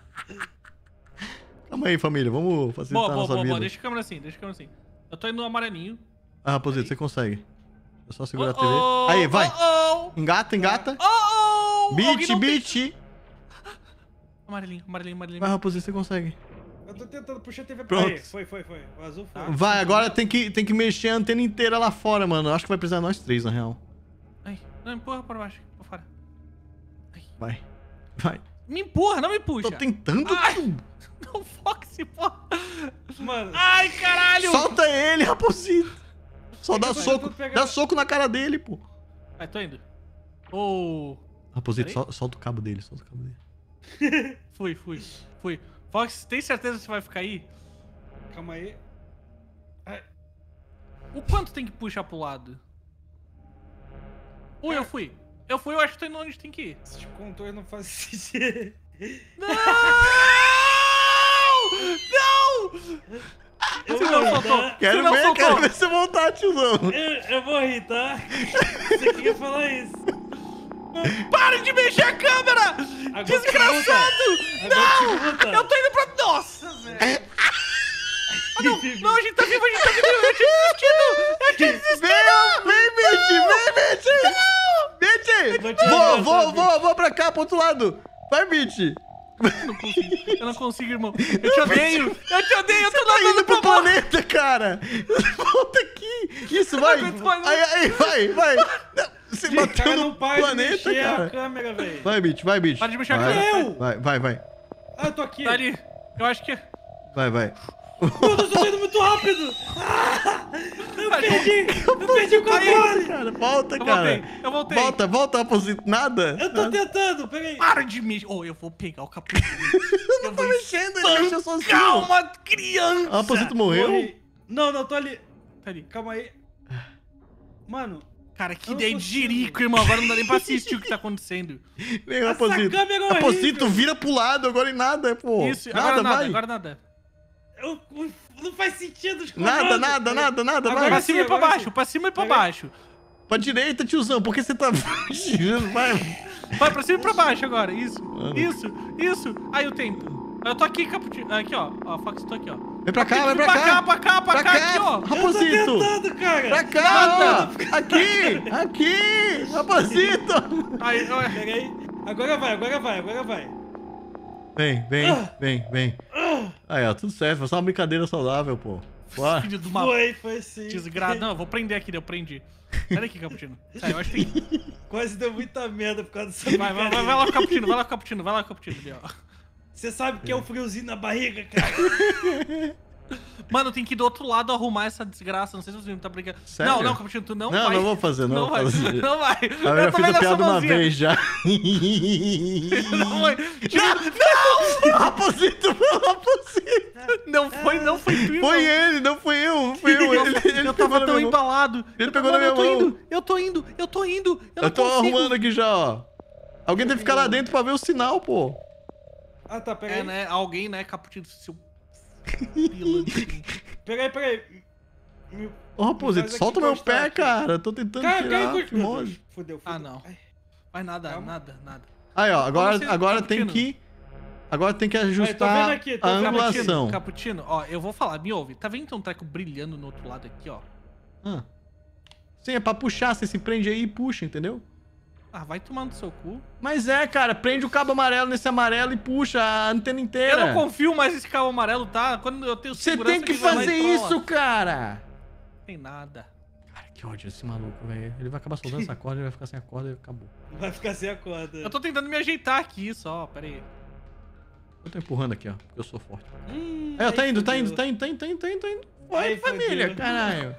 [SPEAKER 1] Calma aí, família. Vamos facilitar a nossa boa, vida. Boa. Deixa
[SPEAKER 2] a câmera assim, deixa a câmera assim. Eu tô indo no amarelinho.
[SPEAKER 1] Ah, raposito, você consegue. É só segurar oh, a TV. Oh, aí, vai. Oh, engata, engata.
[SPEAKER 2] Oh, oh, beat, beat. Amarelinho, amarelinho, amarelinho. Vai, raposito, você consegue. Eu tô tentando puxar a TV pra Pronto. Aí. Foi, foi, foi. O azul foi. Vai, agora tem
[SPEAKER 1] que, tem que mexer a antena inteira lá fora, mano. Acho que vai precisar nós três, na real.
[SPEAKER 2] não, empurra pra baixo, pra fora. Vai, vai. Me empurra, não me puxa. Tô tentando. Ai. Não, Foxy, porra. Mano. Ai, caralho. Solta ele, raposito. Só dá soco. Dá
[SPEAKER 1] soco na cara dele, pô. Vai, tô indo. Ô.
[SPEAKER 2] Oh. Raposito, sol,
[SPEAKER 1] solta o cabo dele, solta o cabo
[SPEAKER 2] dele. fui, fui, fui. Fox, tem certeza que você vai ficar aí? Calma aí. Ai. É. O quanto tem que puxar pro lado? Ui, eu fui. Eu fui, eu acho que tô indo onde tem que ir. contou, contornos não
[SPEAKER 3] fazem sentido. Não! Quero ver, soltou. quero ver você voltar, tiozão. Eu, eu vou
[SPEAKER 2] rir, tá? Você queria falar isso. Pare de mexer a câmera!
[SPEAKER 3] Agora Desgraçado! Não! Eu tô indo pra. Nossa, velho! É. Ah, não, não, a gente tá vivo, a gente tá vivo! Eu tinha tá desistido! Eu tinha tá desistido!
[SPEAKER 2] vem, Mitch! Vem, Mitch! Não! Mitch! Vou, vou, vou, vou pra cá, pro outro
[SPEAKER 1] lado! Vai, Mitch! Eu
[SPEAKER 2] não consigo, eu não consigo, irmão. Eu te odeio!
[SPEAKER 1] Eu te odeio, eu tô tá indo pro planeta, cara! Volta aqui! Isso, vai! Aí,
[SPEAKER 2] aí, vai, vai! Você bateu no planeta, cara! vai, bicho, vai, bicho! Para de mexer vai. a câmera!
[SPEAKER 1] Vai, vai, vai!
[SPEAKER 2] Ah, eu tô aqui! Tá ali! Eu acho que... Vai, vai! Eu tô subindo muito rápido! eu perdi! Eu perdi o controle! Cara, volta, eu
[SPEAKER 3] cara! Voltei, eu voltei! Volta,
[SPEAKER 1] volta, Raposito! Nada! Eu
[SPEAKER 2] tô tentando, peraí! Para de mexer! Oh, eu vou pegar o capuz!
[SPEAKER 3] eu não tô mexendo, ele mexeu sozinho! Calma,
[SPEAKER 2] criança! O ah, Raposito morreu? Morri. Não, não, tô ali! Tá ali, calma aí! Mano, Cara, que ideia de jirico, irmão. Agora não dá nem pra assistir o que tá acontecendo. Vem, Raposito. Raposito,
[SPEAKER 1] vira pro lado, agora em nada, pô. Isso, nada, agora nada, vai. agora
[SPEAKER 2] nada não faz sentido os Nada, nada, nada, nada. Agora nada. pra cima e pra baixo, pra cima e pra baixo. Pra direita, tiozão, por que você tá girando? Vai. Vai pra cima e pra baixo agora. Isso, Mano. isso, isso. Aí o tempo. Eu tô aqui, caputinho. Aqui, ó. Ó, Fox, tô aqui, ó. Vem
[SPEAKER 3] pra cá, vem pra, pra cá. cá. Pra cá, pra cá, pra cá, aqui, ó. Raposito. Eu tô tentando, cara. Pra cá, Nada.
[SPEAKER 2] Aqui, aqui. Raposito. Aí, ó. Peraí. Agora vai, agora vai, agora vai.
[SPEAKER 1] Vem, vem, vem, vem. Aí, ó, tudo certo. Foi só uma brincadeira saudável, pô. Filho Foi,
[SPEAKER 2] foi sim. desgraça. Não, eu vou prender aqui, eu prendi. Sai daqui, Caputino. Sai, tá, eu acho que tem... Quase deu muita merda por causa dessa Vai, vai, vai, vai lá, Caputino, vai lá, Caputino, vai lá, Caputino. ali, ó. Você sabe que é um friozinho na barriga, cara. Mano, tem que ir do outro lado arrumar essa desgraça. Não sei se você tá brincando. Sério? Não, não, Capitino, tu não, não vai. Não, não vou fazer, não,
[SPEAKER 1] não vou fazer. Vai, não
[SPEAKER 3] vai. Eu, eu fiz a piada uma vez
[SPEAKER 1] já. não,
[SPEAKER 3] foi. Não, não! Raposito, Raposito. Não foi, não foi tu, Foi ele, não fui eu, não fui eu. Ele, ele, ele eu tava tão embalado. Ele pegou mano, na minha mão.
[SPEAKER 1] eu mão. Indo,
[SPEAKER 2] eu tô indo, eu tô indo, eu, eu tô consigo. arrumando aqui
[SPEAKER 1] já, ó. Alguém tem que ficar lá dentro pra ver o sinal, pô.
[SPEAKER 2] Ah, tá, pega é, aí. né, alguém, né, Capitino, Peguei, peguei. Peraí, peraí. Ô, Raposito, solta meu tá pé, aqui. cara. Tô tentando cara, tirar. Cara, que fudeu, fudeu. Ah, não. Mas nada, Calma. nada, nada. Aí, ó. Agora, agora, tem que...
[SPEAKER 1] Agora tem que ajustar Aí, aqui, a angulação.
[SPEAKER 2] Caputino, ó, eu vou falar, me ouve. Tá vendo que tem um treco brilhando no outro lado aqui, ó? Ah. Sim, é
[SPEAKER 1] pra puxar, você se prende aí e puxa, entendeu?
[SPEAKER 2] Ah, vai tomando seu cu. Mas é, cara, prende
[SPEAKER 1] o cabo amarelo nesse amarelo e puxa a antena inteira. Eu não
[SPEAKER 2] confio mais nesse cabo amarelo, tá? Quando eu tenho Você tem
[SPEAKER 3] que fazer isso,
[SPEAKER 1] cara!
[SPEAKER 2] Não tem nada. Cara, que ódio esse
[SPEAKER 1] maluco, velho. Ele vai acabar soltando essa corda, ele vai ficar sem a corda e acabou.
[SPEAKER 2] Vai ficar sem a corda. Eu tô tentando me ajeitar aqui só, pera aí.
[SPEAKER 1] Eu tô empurrando aqui, ó. Eu sou forte.
[SPEAKER 2] Hum, é, tá, tá, tá indo, tá indo, tá indo, tá indo, tá indo, tá indo, tá indo. Vai, família, caralho.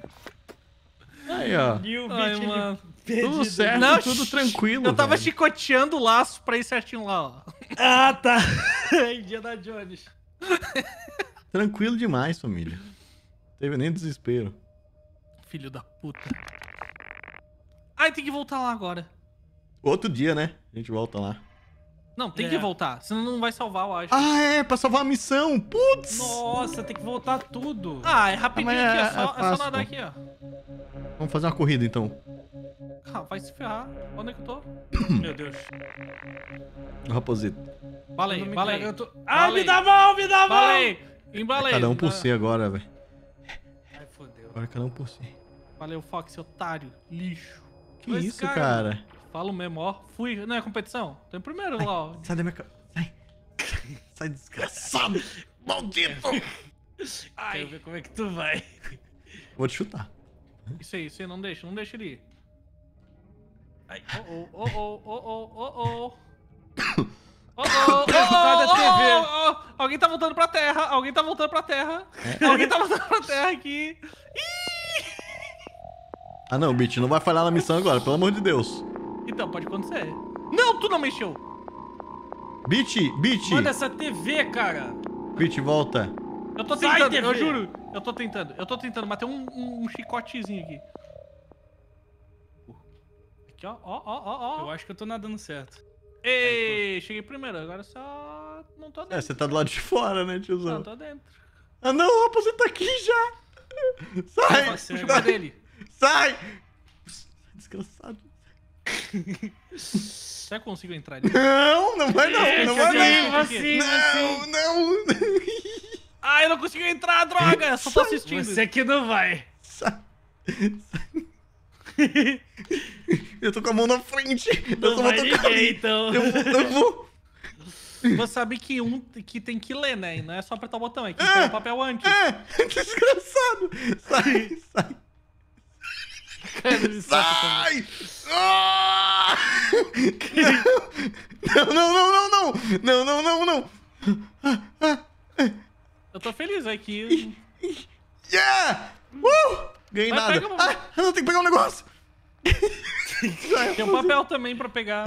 [SPEAKER 2] Aí, ó. New Ai, mano. Perdido. Tudo certo, não, tudo tranquilo. Eu tava velho. chicoteando o laço pra ir certinho lá, ó. Ah, tá. Dia da Jones. Tranquilo
[SPEAKER 1] demais, família. Não teve nem desespero.
[SPEAKER 2] Filho da puta. Ai, tem que voltar lá agora.
[SPEAKER 1] Outro dia, né? A gente volta lá.
[SPEAKER 2] Não, tem é. que voltar, senão não vai salvar, eu acho. Ah,
[SPEAKER 1] é, pra salvar a missão.
[SPEAKER 2] Putz! Nossa, tem que voltar tudo. Ah, é rapidinho ah, aqui, é, é, só, é, só, nadar então. aqui, ó. Vamos fazer uma corrida, então. Ah, vai se ferrar. Onde é que eu tô? Meu Deus. Raposito. Balei, balei. Eu tô... Ah, me dá mão, me dá mão! Balei, embalei. cada um por si
[SPEAKER 1] agora, velho.
[SPEAKER 3] Ai,
[SPEAKER 2] fodeu. Agora cada um por si. Valeu, Fox, otário. Lixo. Que Mas, isso, cara? cara? falo mesmo, ó. Fui, não é competição? Tô em primeiro Ai, lá, ó.
[SPEAKER 1] Sai da minha cara. Sai.
[SPEAKER 2] Sai desgraçado. Maldito. Ai. Quero ver como é que tu vai. Vou te chutar. Isso aí, isso aí, não deixa, não deixa ele ir. Ai. Oh, oh, oh, oh, oh, oh, oh, oh. Oh, oh, oh, oh, oh, oh, Alguém tá voltando pra terra, alguém tá voltando pra terra. É? Alguém tá voltando pra terra aqui. Ih!
[SPEAKER 1] Ah não, Bitch, não vai falhar na missão agora, pelo amor de Deus.
[SPEAKER 2] Então, pode acontecer. Não, tu não mexeu.
[SPEAKER 1] bitch bitch Manda essa
[SPEAKER 2] TV, cara.
[SPEAKER 1] bitch volta.
[SPEAKER 2] Eu tô tentando, eu juro. Eu tô tentando, eu tô tentando, mas tem um, um, um chicotezinho aqui. Aqui, ó, ó, ó, ó. Eu acho que eu tô nadando certo. Ei, cheguei primeiro, agora só não tô é, dentro. É, você tá do lado
[SPEAKER 1] de fora, né, tiozão? Não, tô
[SPEAKER 2] dentro. Ah,
[SPEAKER 3] não,
[SPEAKER 1] o você tá aqui já. Sai, Opa, sai, dele. sai. Desgraçado.
[SPEAKER 2] Será que eu consigo entrar ali? Não, não vai não, é, não vai não. Assim, não, assim. não. Ah, eu não consigo entrar, droga! Só tô assistindo. Você que não vai. eu tô com a mão na frente. Não eu tô vou tocar então. Eu vou, eu vou. Você sabe que um que tem que ler, né? E não é só apertar o botão, é que é, o papel antes.
[SPEAKER 3] É, desgraçado. Sai, sai. Sai! Ah! Não, não, não, não, não! Não, não, não, não!
[SPEAKER 2] Eu tô feliz aqui. Yeah! Uh! Ganhei Vai, nada. Um... Ah, eu não tenho que pegar um negócio! Tem um papel também pra pegar.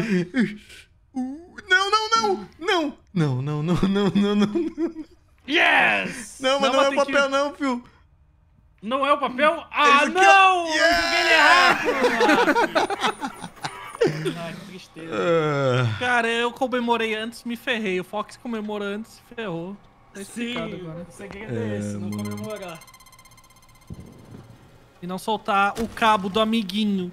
[SPEAKER 3] não, não, não! Não! Não, não, não, não, não, não, não. Yes! Não, mas não, mas não é papel, que...
[SPEAKER 2] não, filho. Não é o papel? Ah, Esse é não! Que... Yeah! Eu joguei
[SPEAKER 3] ele errado! Ai, que tristeza. Ah.
[SPEAKER 2] Cara, eu comemorei antes, me ferrei. O Fox comemorou antes, se ferrou. Tá Sim, agora. o segredo é, é esse, não comemorar.
[SPEAKER 3] E não soltar o cabo do amiguinho.